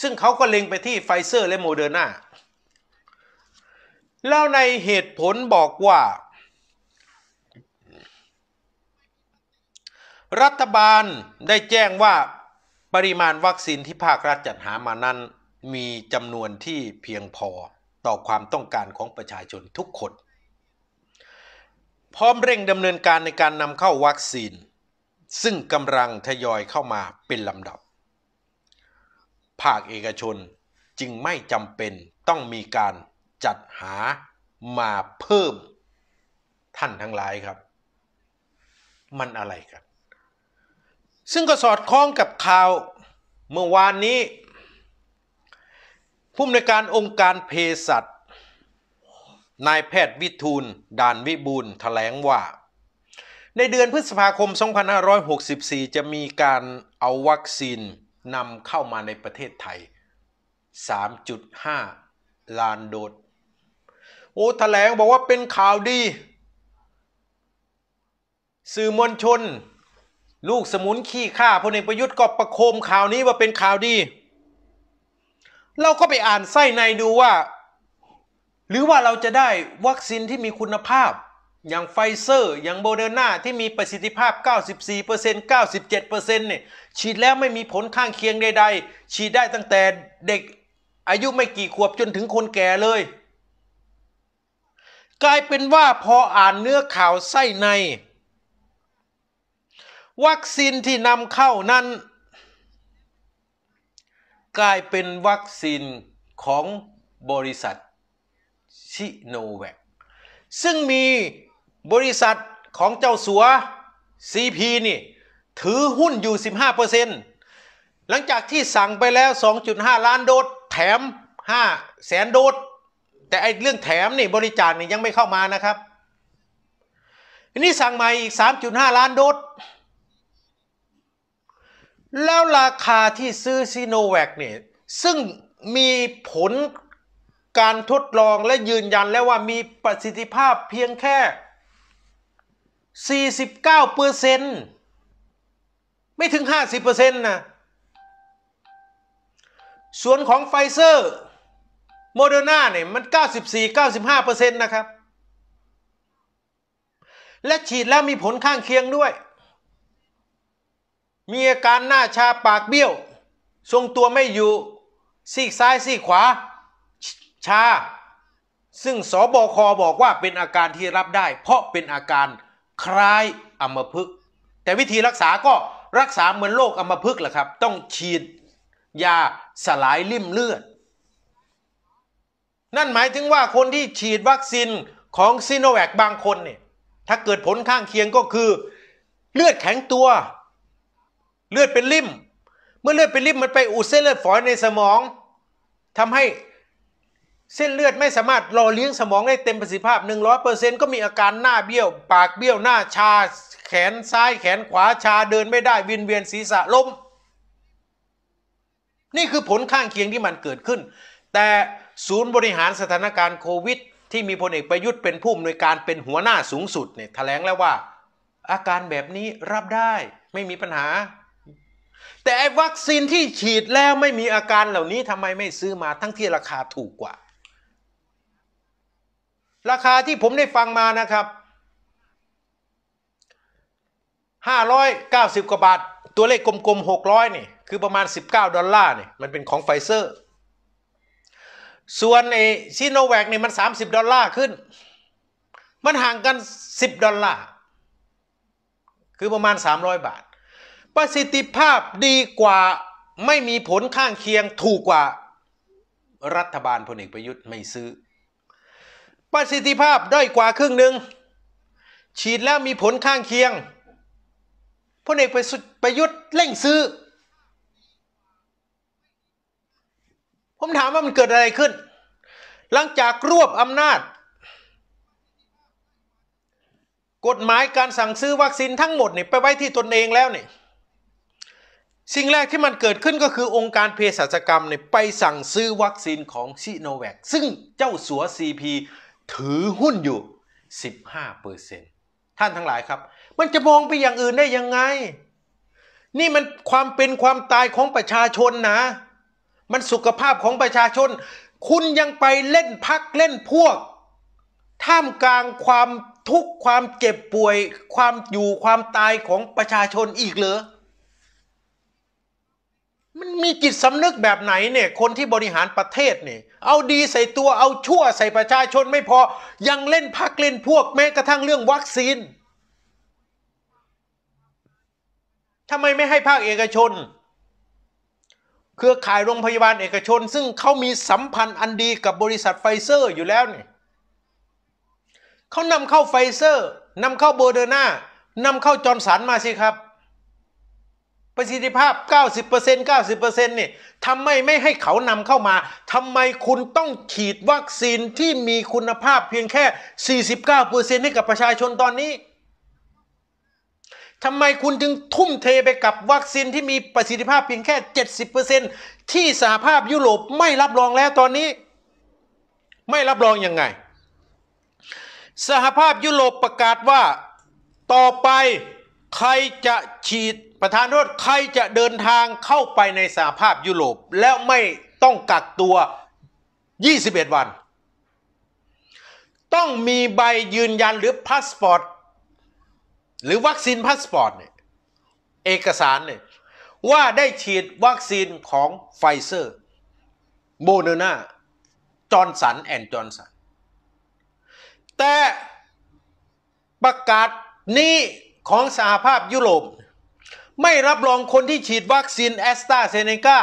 ซึ่งเขาก็เล็งไปที่ไฟเซอร์และโมเดอร์นาแล้วในเหตุผลบอกว่ารัฐบาลได้แจ้งว่าปริมาณวัคซีนที่ภาครัฐจัดหามานั้น มีจำนวนที่เพียงพอต่อความต้องการของประชาชนทุกคน พร้อมเร่งดำเนินการในการนำเข้าวัคซีน ซึ่งกำลังทยอยเข้ามาเป็นลำดับ ภาคเอกชนจึงไม่จำเป็นต้องมีการจัดหามาเพิ่มท่านทั้งหลายครับ มันอะไรกันซึ่งก็สอดคล้องกับข่าว เมื่อวานนี้ผู้อำนวยการองค์การเภสัชนายแพทย์วิทูล ด่านวิบูลแถลงว่า ในเดือนพฤษภาคม 2564 จะมีการเอาวัคซีนนำเข้ามาในประเทศไทย 3.5 ล้านโดสโอ้ แถลงบอกว่าเป็นข่าวดี สื่อมวลชนลูกสมุนขี้ข้าพลเอกประยุทธ์ก็ประโคมข่าวนี้ว่าเป็นข่าวดี เราก็ไปอ่านไส้ในดูว่า หรือว่าเราจะได้วัคซีนที่มีคุณภาพ อย่างไฟเซอร์อย่างโบเดอร์นาที่มีประสิทธิภาพ 94% 97%เนี่ยฉีดแล้วไม่มีผลข้างเคียงใดๆฉีดได้ตั้งแต่เด็กอายุไม่กี่ขวบจนถึงคนแก่เลย กลายเป็นว่าพออ่านเนื้อข่าวไส้ในวัคซีนที่นำเข้านั้น กลายเป็นวัคซีนของบริษัท ชิโนแวคซึ่งมีบริษัทของเจ้าสัว CP นี่ถือหุ้นอยู่ 15%หลังจากที่สั่งไปแล้ว 2.5 ล้านโดสแถม 5 แสนโดสแต่ไอเรื่องแถมนี่บริจาคนี่ยังไม่เข้ามานะครับ นี้สั่งใหม่อีก 3.5 ล้านโดสแล้วราคาที่ซื้อซีโนแวคเนี่ยซึ่งมีผลการทดลองและยืนยันแล้วว่ามีประสิทธิภาพเพียงแค่ 49เปอร์เซ็นต์ไม่ถึง 50เปอร์เซ็นต์นะ ส่วนของไฟเซอร์โมเดอร์นาเนี่ยมัน 94-95%นะครับ และฉีดแล้วมีผลข้างเคียงด้วยมีอาการหน้าชาปากเบี้ยว ทรงตัวไม่อยู่ซีกซ้ายซีกขวาชา ซึ่งสบคอบอกว่าเป็นอาการที่รับได้ เพราะเป็นอาการคล้ายอัมพฤกษ์แต่วิธีรักษาก็รักษาเหมือนโรคอัมพฤกษ์แหละครับ ต้องฉีดยาสลายริ่มเลือด นั่นหมายถึงว่าคนที่ฉีดวัคซีนของซีโนแวคบางคนเนี่ยถ้าเกิดผลข้างเคียงก็คือเลือดแข็งตัวเลือดเป็นริ่ม เมื่อเลือดเป็นริ่มมันไปอุดเส้นเลือดฝอยในสมอง ทำให้ เส้นเลือดไม่สามารถรอเลี้ยงสมองได้เต็มประสิทธิภาพ100%ก็มีอาการหน้าเบี้ยว ปากเบี้ยวหน้าชาแขนซ้ายแขนขวาชาเดินไม่ได้ วินเวียนศีรษะล้ม นี่คือผลข้างเคียงที่มันเกิดขึ้น แต่ศูนย์บริหารสถานการณ์โควิด ที่มีพลเอกประยุทธ์เป็นผู้อำนวยการเป็นหัวหน้าสูงสุดเนี่ยแถลงแล้วว่า อาการแบบนี้รับได้ไม่มีปัญหาแต่ไอ้วัคซีนที่ฉีดแล้วไม่มีอาการเหล่านี้ทำไมไม่ซื้อมาทั้งที่ราคาถูกกว่า ราคาที่ผมได้ฟังมานะครับ 590 กว่าบาท ตัวเลขกลมๆ600นี่คือประมาณ 19 ดอลลาร์นี่มันเป็นของไฟเซอร์ ส่วนไอ้ซีโนแวคนี่มัน 30 ดอลลาร์ขึ้น มันห่างกัน 10 ดอลลาร์คือประมาณ 300 บาทประสิทธิภาพดีกว่าไม่มีผลข้างเคียงถูกกว่ารัฐบาลพลเอกประยุทธ์ไม่ซื้อ ประสิทธิภาพด้อยกว่าครึ่งหนึ่งฉีดแล้วมีผลข้างเคียงพลเอกประยุทธ์เร่งซื้อผมถามว่ามันเกิดอะไรขึ้น หลังจากรวบอำนาจ กฎหมายการสั่งซื้อวัคซีนทั้งหมดเนี่ยไปไว้ที่ตนเองแล้วเนี่ยสิ่งแรกที่มันเกิดขึ้นก็คือองค์การเภสัชกรรมเนี่ยไปสั่งซื้อวัคซีนของซิโนแวคซึ่งเจ้าสัว CP ถือหุ้นอยู่ 15%ท่านทั้งหลายครับ มันจะมองไปอย่างอื่นได้ยังไง นี่มันความเป็นความตายของประชาชนนะ มันสุขภาพของประชาชน คุณยังไปเล่นพักเล่นพวก ท่ามกลางความทุกข์ความเจ็บป่วยความอยู่ความตายของประชาชนอีกเหรอมันมีจิตสำนึกแบบไหนเนี่ย คนที่บริหารประเทศเนี่ยเอาดีใส่ตัว เอาชั่วใส่ประชาชนไม่พอ ยังเล่นพักเล่นพวกแม้กระทั่งเรื่องวัคซีนทำไมไม่ให้ภาคเอกชน เครือข่ายโรงพยาบาลเอกชน ซึ่งเขามีสัมพันธ์อันดีกับบริษัทไฟเซอร์อยู่แล้วเนี่ย เขานำเข้าไฟเซอร์นำเข้าโบเดอร์นานำเข้าจอร์นสันมาสิครับประสิทธิภาพ 90% 90%นี่ทำไมไม่ให้เขานำเข้ามาทำไมคุณต้องฉีดวัคซีนที่มีคุณภาพเพียงแค่ 49%ให้กับประชาชนตอนนี้ทำไมคุณจึงทุ่มเทไปกับวัคซีนที่มีประสิทธิภาพเพียงแค่ 70%ที่สหภาพยุโรปไม่รับรองแล้วตอนนี้ ไม่รับรองยังไง สหภาพยุโรปประกาศว่า ต่อไปใครจะฉีดประธานโทษใครจะเดินทางเข้าไปในสหภาพยุโรปแล้วไม่ต้องกักตัว 21 วัน ต้องมีใบยืนยันหรือพาสปอร์ต หรือวัคซีนพาสปอร์ตเนี่ย เอกสารเนี่ย ว่าได้ฉีดวัคซีนของไฟเซอร์ โมเนอร์นาจอร์นสันแอนด์จอร์นสัน แต่ประกาศนี้ของสหภาพยุโรปเไม่รับรองคนที่ฉีดวัคซีนแอสตราเซเนกา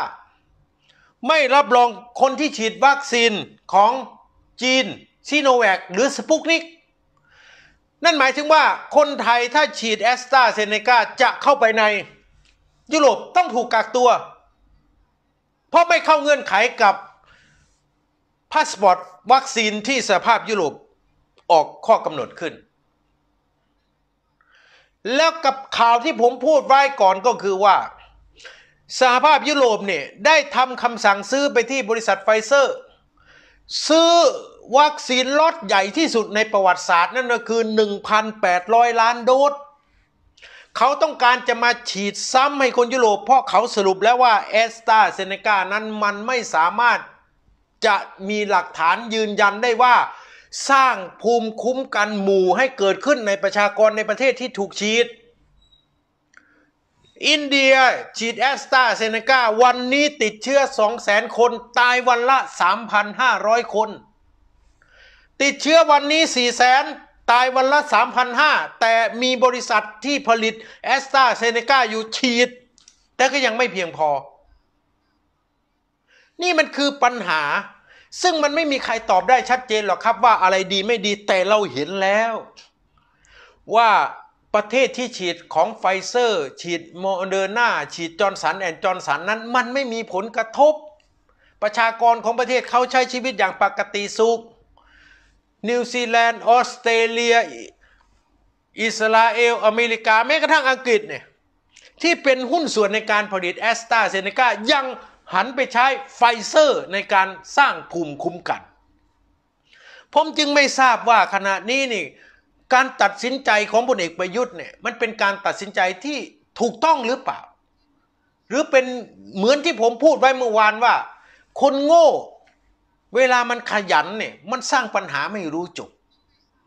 ไม่รับรองคนที่ฉีดวัคซีนของจีนซีโนแวคหรือสปุกนิกนั่นหมายถึงว่าคนไทยถ้าฉีดแอสตราเซเนกาจะเข้าไปในยุโรปต้องถูกกักตัว เพราะไม่เข้าเงื่อนไขกับพาสปอร์ต วัคซีนที่สภาพยุโรป ออกข้อกำหนดขึ้นแล้วกับข่าวที่ผมพูดไว้ก่อนก็คือว่า สหภาพยุโรปเนี่ยได้ทำคำสั่งซื้อไปที่บริษัทไฟเซอร์ ซื้อวัคซีนล็อตใหญ่ที่สุดในประวัติศาสตร์นั่นก็คือ 1,800 ล้านโดสเขาต้องการจะมาฉีดซ้ำให้คนยุโรปเพราะเขาสรุปแล้วว่าแอสตราเซเนกานั้นมันไม่สามารถจะมีหลักฐานยืนยันได้ว่าสร้างภูมิคุ้มกันหมู่ให้เกิดขึ้นในประชากรในประเทศที่ถูกฉีด อินเดียฉีดแอสตราเซเนกาวันนี้ติดเชื้อ 200,000 คนตายวันละ 3,500 คน ติดเชื้อวันนี้ 400,000 ตายวันละ 3,500 แต่มีบริษัทที่ผลิตแอสตราเซเนกาอยู่ฉีด แต่ก็ยังไม่เพียงพอ นี่มันคือปัญหาซึ่งมันไม่มีใครตอบได้ชัดเจนหรอกครับว่าอะไรดีไม่ดีแต่เราเห็นแล้ว ว่าประเทศที่ฉีดของไฟเซอร์ ฉีดโมเดอร์นาฉีดจอร์นสัน แอนด์จอร์นสันนั้น มันไม่มีผลกระทบประชากรของประเทศเขาใช้ชีวิตอย่างปกติสุข นิวซีแลนด์ออสเตรเลีย อิสราเอลอเมริกาแม้กระทั่งอังกฤษเนี่ยที่เป็นหุ้นส่วนในการผลิตแอสตราเซเนกายังหันไปใช้ไฟเซอร์ในการสร้างภูมิคุ้มกัน ผมจึงไม่ทราบว่าขณะนี้นี่ การตัดสินใจของพลเอกประยุทธ์เนี่ยมันเป็นการตัดสินใจที่ถูกต้องหรือเปล่า หรือเป็นเหมือนที่ผมพูดไว้เมื่อวานว่า คนโง่เวลามันขยันเนี่ยมันสร้างปัญหาไม่รู้จบ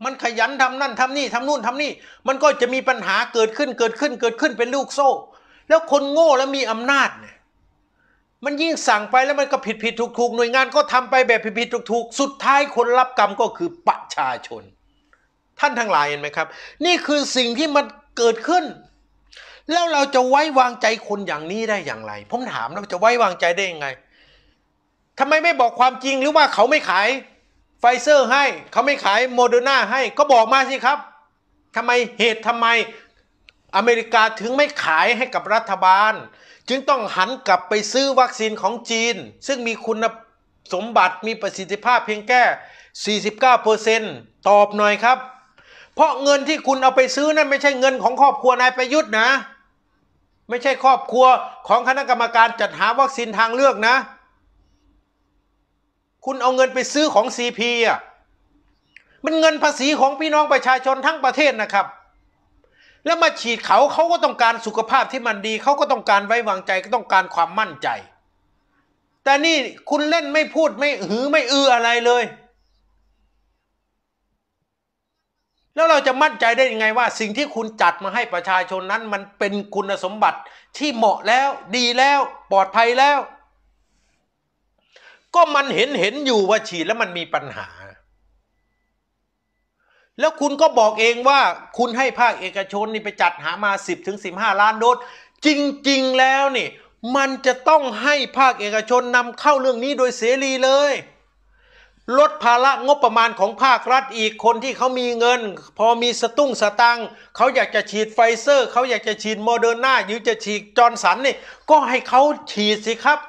มันขยันทำนั่นทำนี่ทำนู่นทำนี่ มันก็จะมีปัญหาเกิดขึ้นเกิดขึ้นเกิดขึ้นเป็นลูกโซ่ แล้วคนโง่แล้วมีอำนาจเนี่ยมันยิ่งสั่งไปแล้วมันก็ผิดผิดถูกถูกหน่วยงานก็ทำไปแบบผิดผิดถูกถูกสุดท้ายคนรับกรรมก็คือประชาชน ท่านทั้งหลายเห็นไหมครับ นี่คือสิ่งที่มันเกิดขึ้น แล้วเราจะไว้วางใจคนอย่างนี้ได้อย่างไร ผมถามล้าจะไว้วางใจได้ยังไง ทำไมไม่บอกความจริงหรือว่าเขาไม่ขายไฟเซอร์ให้เขาไม่ขายโมเดอร์นาให้ก็บอกมาสิครับ ทำไมเหตุทำไมอเมริกาถึงไม่ขายให้กับรัฐบาลจึงต้องหันกลับไปซื้อวัคซีนของจีนซึ่งมีคุณสมบัติมีประสิทธิภาพเพียงแค่ 49%ตอบหน่อยครับ เพราะเงินที่คุณเอาไปซื้อนั้นไม่ใช่เงินของครอบครัวนายประยุทธ์นะ ไม่ใช่ครอบครัวของคณะกรรมการจัดหาวัคซีนทางเลือกนะ คุณเอาเงินไปซื้อของซีพีอ่ะมันเงินภาษีของพี่น้องประชาชนทั้งประเทศนะครับแล้วมาฉีดเขาเขาก็ต้องการสุขภาพที่มันดีเขาก็ต้องการไว้วางใจก็ต้องการความมั่นใจ แต่นี่คุณเล่นไม่พูดไม่หือไม่อืออะไรเลย แล้วเราจะมั่นใจได้ยังไงว่า สิ่งที่คุณจัดมาให้ประชาชนนั้นมันเป็นคุณสมบัติที่เหมาะแล้วดีแล้วปลอดภัยแล้ว ก็มันเห็นเห็นอยู่ว่าฉีดแล้วมันมีปัญหาแล้วคุณก็บอกเองว่า คุณให้ภาคเอกชนนี่ไปจัดหามา 10 ถึง 15 ล้านโดสจริงๆแล้วนี่ มันจะต้องให้ภาคเอกชนนำเข้าเรื่องนี้โดยเสรีเลย ลดภาระงบประมาณของภาครัฐอีกคนที่เขามีเงิน พอมีสตุ้งสตังเขาอยากจะฉีดไฟเซอร์เขาอยากจะฉีดโมเดอร์นาหรือจะฉีดจอร์นสันนี่ก็ให้เขาฉีดสิครับ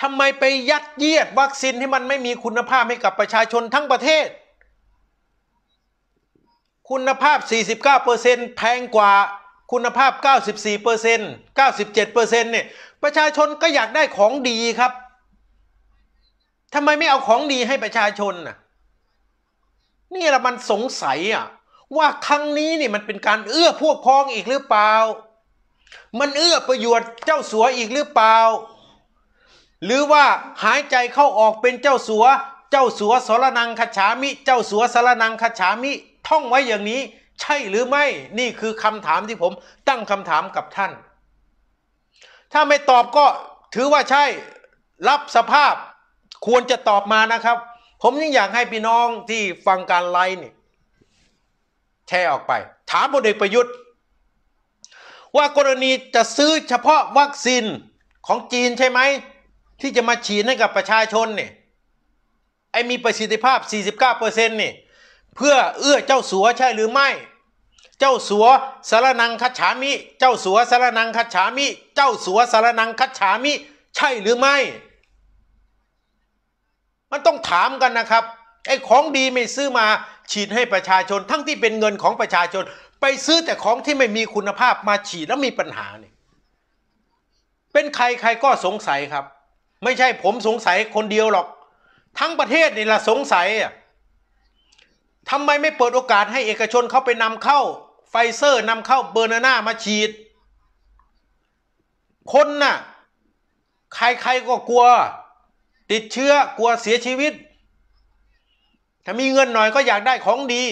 ทำไมไปยัดเยียดวัคซีนที่มันไม่มีคุณภาพให้กับประชาชนทั้งประเทศ คุณภาพ 49%เเปอร์์ซ็นตแพงกว่าคุณภาพ 94%เเปอร์์ซ็นต97%เปอร์เซ็นต์เนี่ยประชาชนก็อยากได้ของดีครับทำไมไม่เอาของดีให้ประชาชนน่ะนี่ละมันสงสัยอ่ะว่าครั้งนี้นี่มันเป็นการเอื้อพวกพ้องอีกหรือเปล่ามันเอื้อประโยชน์เจ้าสัวอีกหรือเปล่าหรือว่าหายใจเข้าออกเป็นเจ้าสัว เจ้าสัวสรนังคฉามิ เจ้าสัวสรนังคฉามิท่องไว้อย่างนี้ ใช่หรือไม่นี่คือคำถามที่ผมตั้งคำถามกับท่าน ถ้าไม่ตอบก็ถือว่าใช่ รับสภาพควรจะตอบมานะครับ ผมยังอยากให้พี่น้องที่ฟังการไลน์นี่แชร์ออกไป ถามพลเอกประยุทธ์ ว่ากรณีจะซื้อเฉพาะวัคซีนของจีนใช่ไหมที่จะมาฉีดให้กับประชาชนเนี่ยไอมีประสิทธิภาพ 49%เเนี่ยเพื่อเอื้อเจ้าสัวใช่หรือไม่ เจ้าสัวสารนังคัจฉามิ เจ้าสัวสารนังคัจฉามิ เจ้าสัวสารนังคัจฉามิ ใช่หรือไม่ มันต้องถามกันนะครับไอของดีไม่ซื้อมาฉีดให้ประชาชน ทั้งที่เป็นเงินของประชาชน ไปซื้อแต่ของที่ไม่มีคุณภาพมาฉีดแล้วมีปัญหาเนี่ยเป็นใครใครก็สงสัยครับไม่ใช่ผมสงสัยคนเดียวหรอก ทั้งประเทศนี่แหละสงสัยอ่ะทำไมไม่เปิดโอกาสให้เอกชนเขาไปนำเข้าไฟเซอร์นำเข้าเบอร์นาน่ามาฉีด คนน่ะใครๆ ก็กลัว ติดเชื้อกลัวเสียชีวิต ถ้ามีเงินหน่อยก็อยากได้ของดี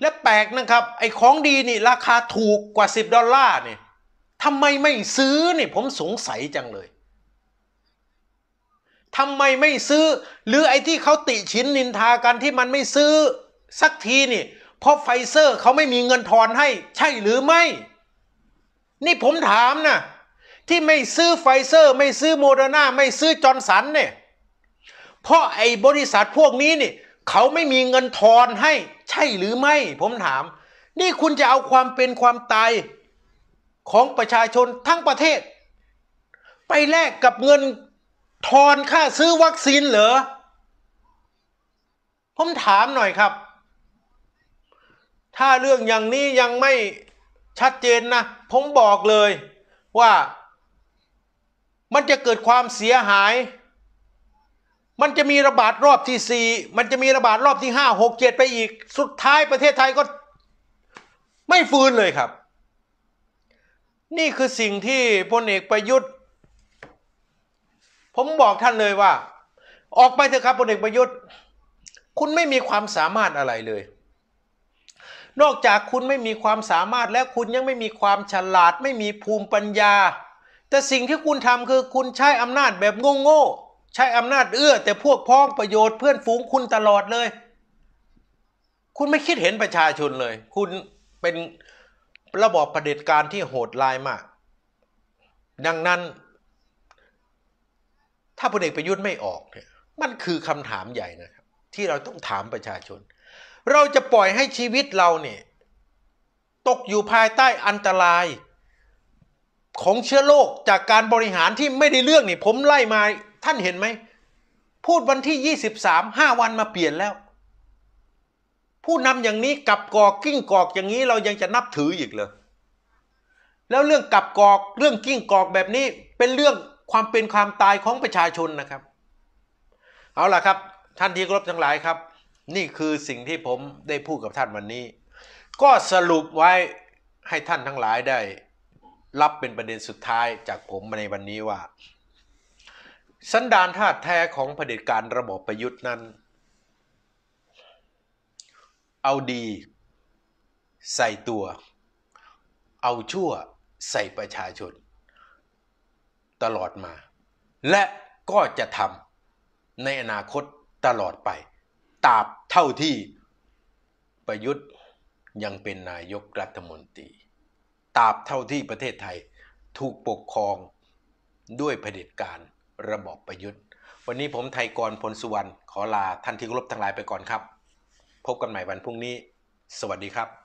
และแปลกนะครับไอ้ของดีนี่ราคาถูกกว่า 10 ดอลลาร์เนี่ยทำไมไม่ซื้อนี่ผมสงสัยจังเลยทำไมไม่ซื้อหรือไอ้ที่เขาติฉินนินทากันที่มันไม่ซื้อ สักทีนี่ เพราะไฟเซอร์เขาไม่มีเงินทอนให้ ใช่หรือไม่ นี่ผมถามนะที่ไม่ซื้อไฟเซอร์ ไม่ซื้อโมเดอร์นาไม่ซื้อจอร์นสันเนี่ย เพราะไอ้บริษัทพวกนี้นี่เขาไม่มีเงินทอนให้ ใช่หรือไม่ ผมถาม นี่คุณจะเอาความเป็นความตายของประชาชนทั้งประเทศ ไปแลกกับเงินทอน ค่าซื้อวัคซีนเหรอ ผมถามหน่อยครับ ถ้าเรื่องอย่างนี้ยังไม่ชัดเจนนะ ผมบอกเลยว่า มันจะเกิดความเสียหาย มันจะมีระบาดรอบที่สี่มันจะมีระบาดรอบที่ห้าหกเจ็ดไปอีก สุดท้ายประเทศไทยก็ไม่ฟื้นเลยครับ นี่คือสิ่งที่พลเอก ประยุทธ์ผมบอกท่านเลยว่า ออกไปเถอะครับพลเอกประยุทธ์คุณไม่มีความสามารถอะไรเลย นอกจากคุณไม่มีความสามารถและคุณยังไม่มีความฉลาด ไม่มีภูมิปัญญา แต่สิ่งที่คุณทำคือคุณใช้อำนาจแบบโง่ๆใช้อำนาจเอื้อแต่พวกพ้องประโยชน์เพื่อนฝูงคุณตลอดเลย คุณไม่คิดเห็นประชาชนเลย คุณเป็นระบอบเผด็จการที่โหดร้ายมาก ดังนั้นถ้าพลเอกประยุทธ์ไม่ออกเนี่ย มันคือคำถามใหญ่นะครับที่เราต้องถามประชาชน เราจะปล่อยให้ชีวิตเราเนี่ย ตกอยู่ภายใต้อันตรายของเชื้อโรคจากการบริหารที่ไม่ได้เรื่องนี่ผมไล่มาท่านเห็นไหมพูดวันที่ 23 5 วันมาเปลี่ยนแล้ว ผู้นำอย่างนี้กลับกอกกิ้งกอกอย่างนี้เรายังจะนับถืออีกเลย แล้วเรื่องกลับกอกเรื่องกิ้งกอกแบบนี้เป็นเรื่องความเป็นความตายของประชาชนนะครับ เอาล่ะครับ ท่านที่กรบทั้งหลายครับ นี่คือสิ่งที่ผมได้พูดกับท่านวันนี้ ก็สรุปไว้ให้ท่านทั้งหลายได้ รับเป็นประเด็นสุดท้ายจากผมในวันนี้ว่า สันดานาตุแท้ของเผด็จการระบบประยุทธ์นั้น เอาดี ใส่ตัว เอาชั่วใส่ประชาชนตลอดมา และก็จะทำในอนาคตตลอดไปตราบเท่าที่ประยุทธ์ยังเป็นนายกรัฐมนตรีตราบเท่าที่ประเทศไทยถูกปกครองด้วยเผด็จการระบอบประยุทธ์ วันนี้ผม ไทยกรพลสุวรรณขอลาท่านที่เคารพทั้งหลายไปก่อนครับ พบกันใหม่วันพรุ่งนี้ สวัสดีครับ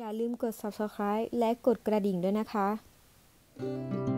อย่าลืมกด subscribe และกดกระดิ่งด้วยนะคะ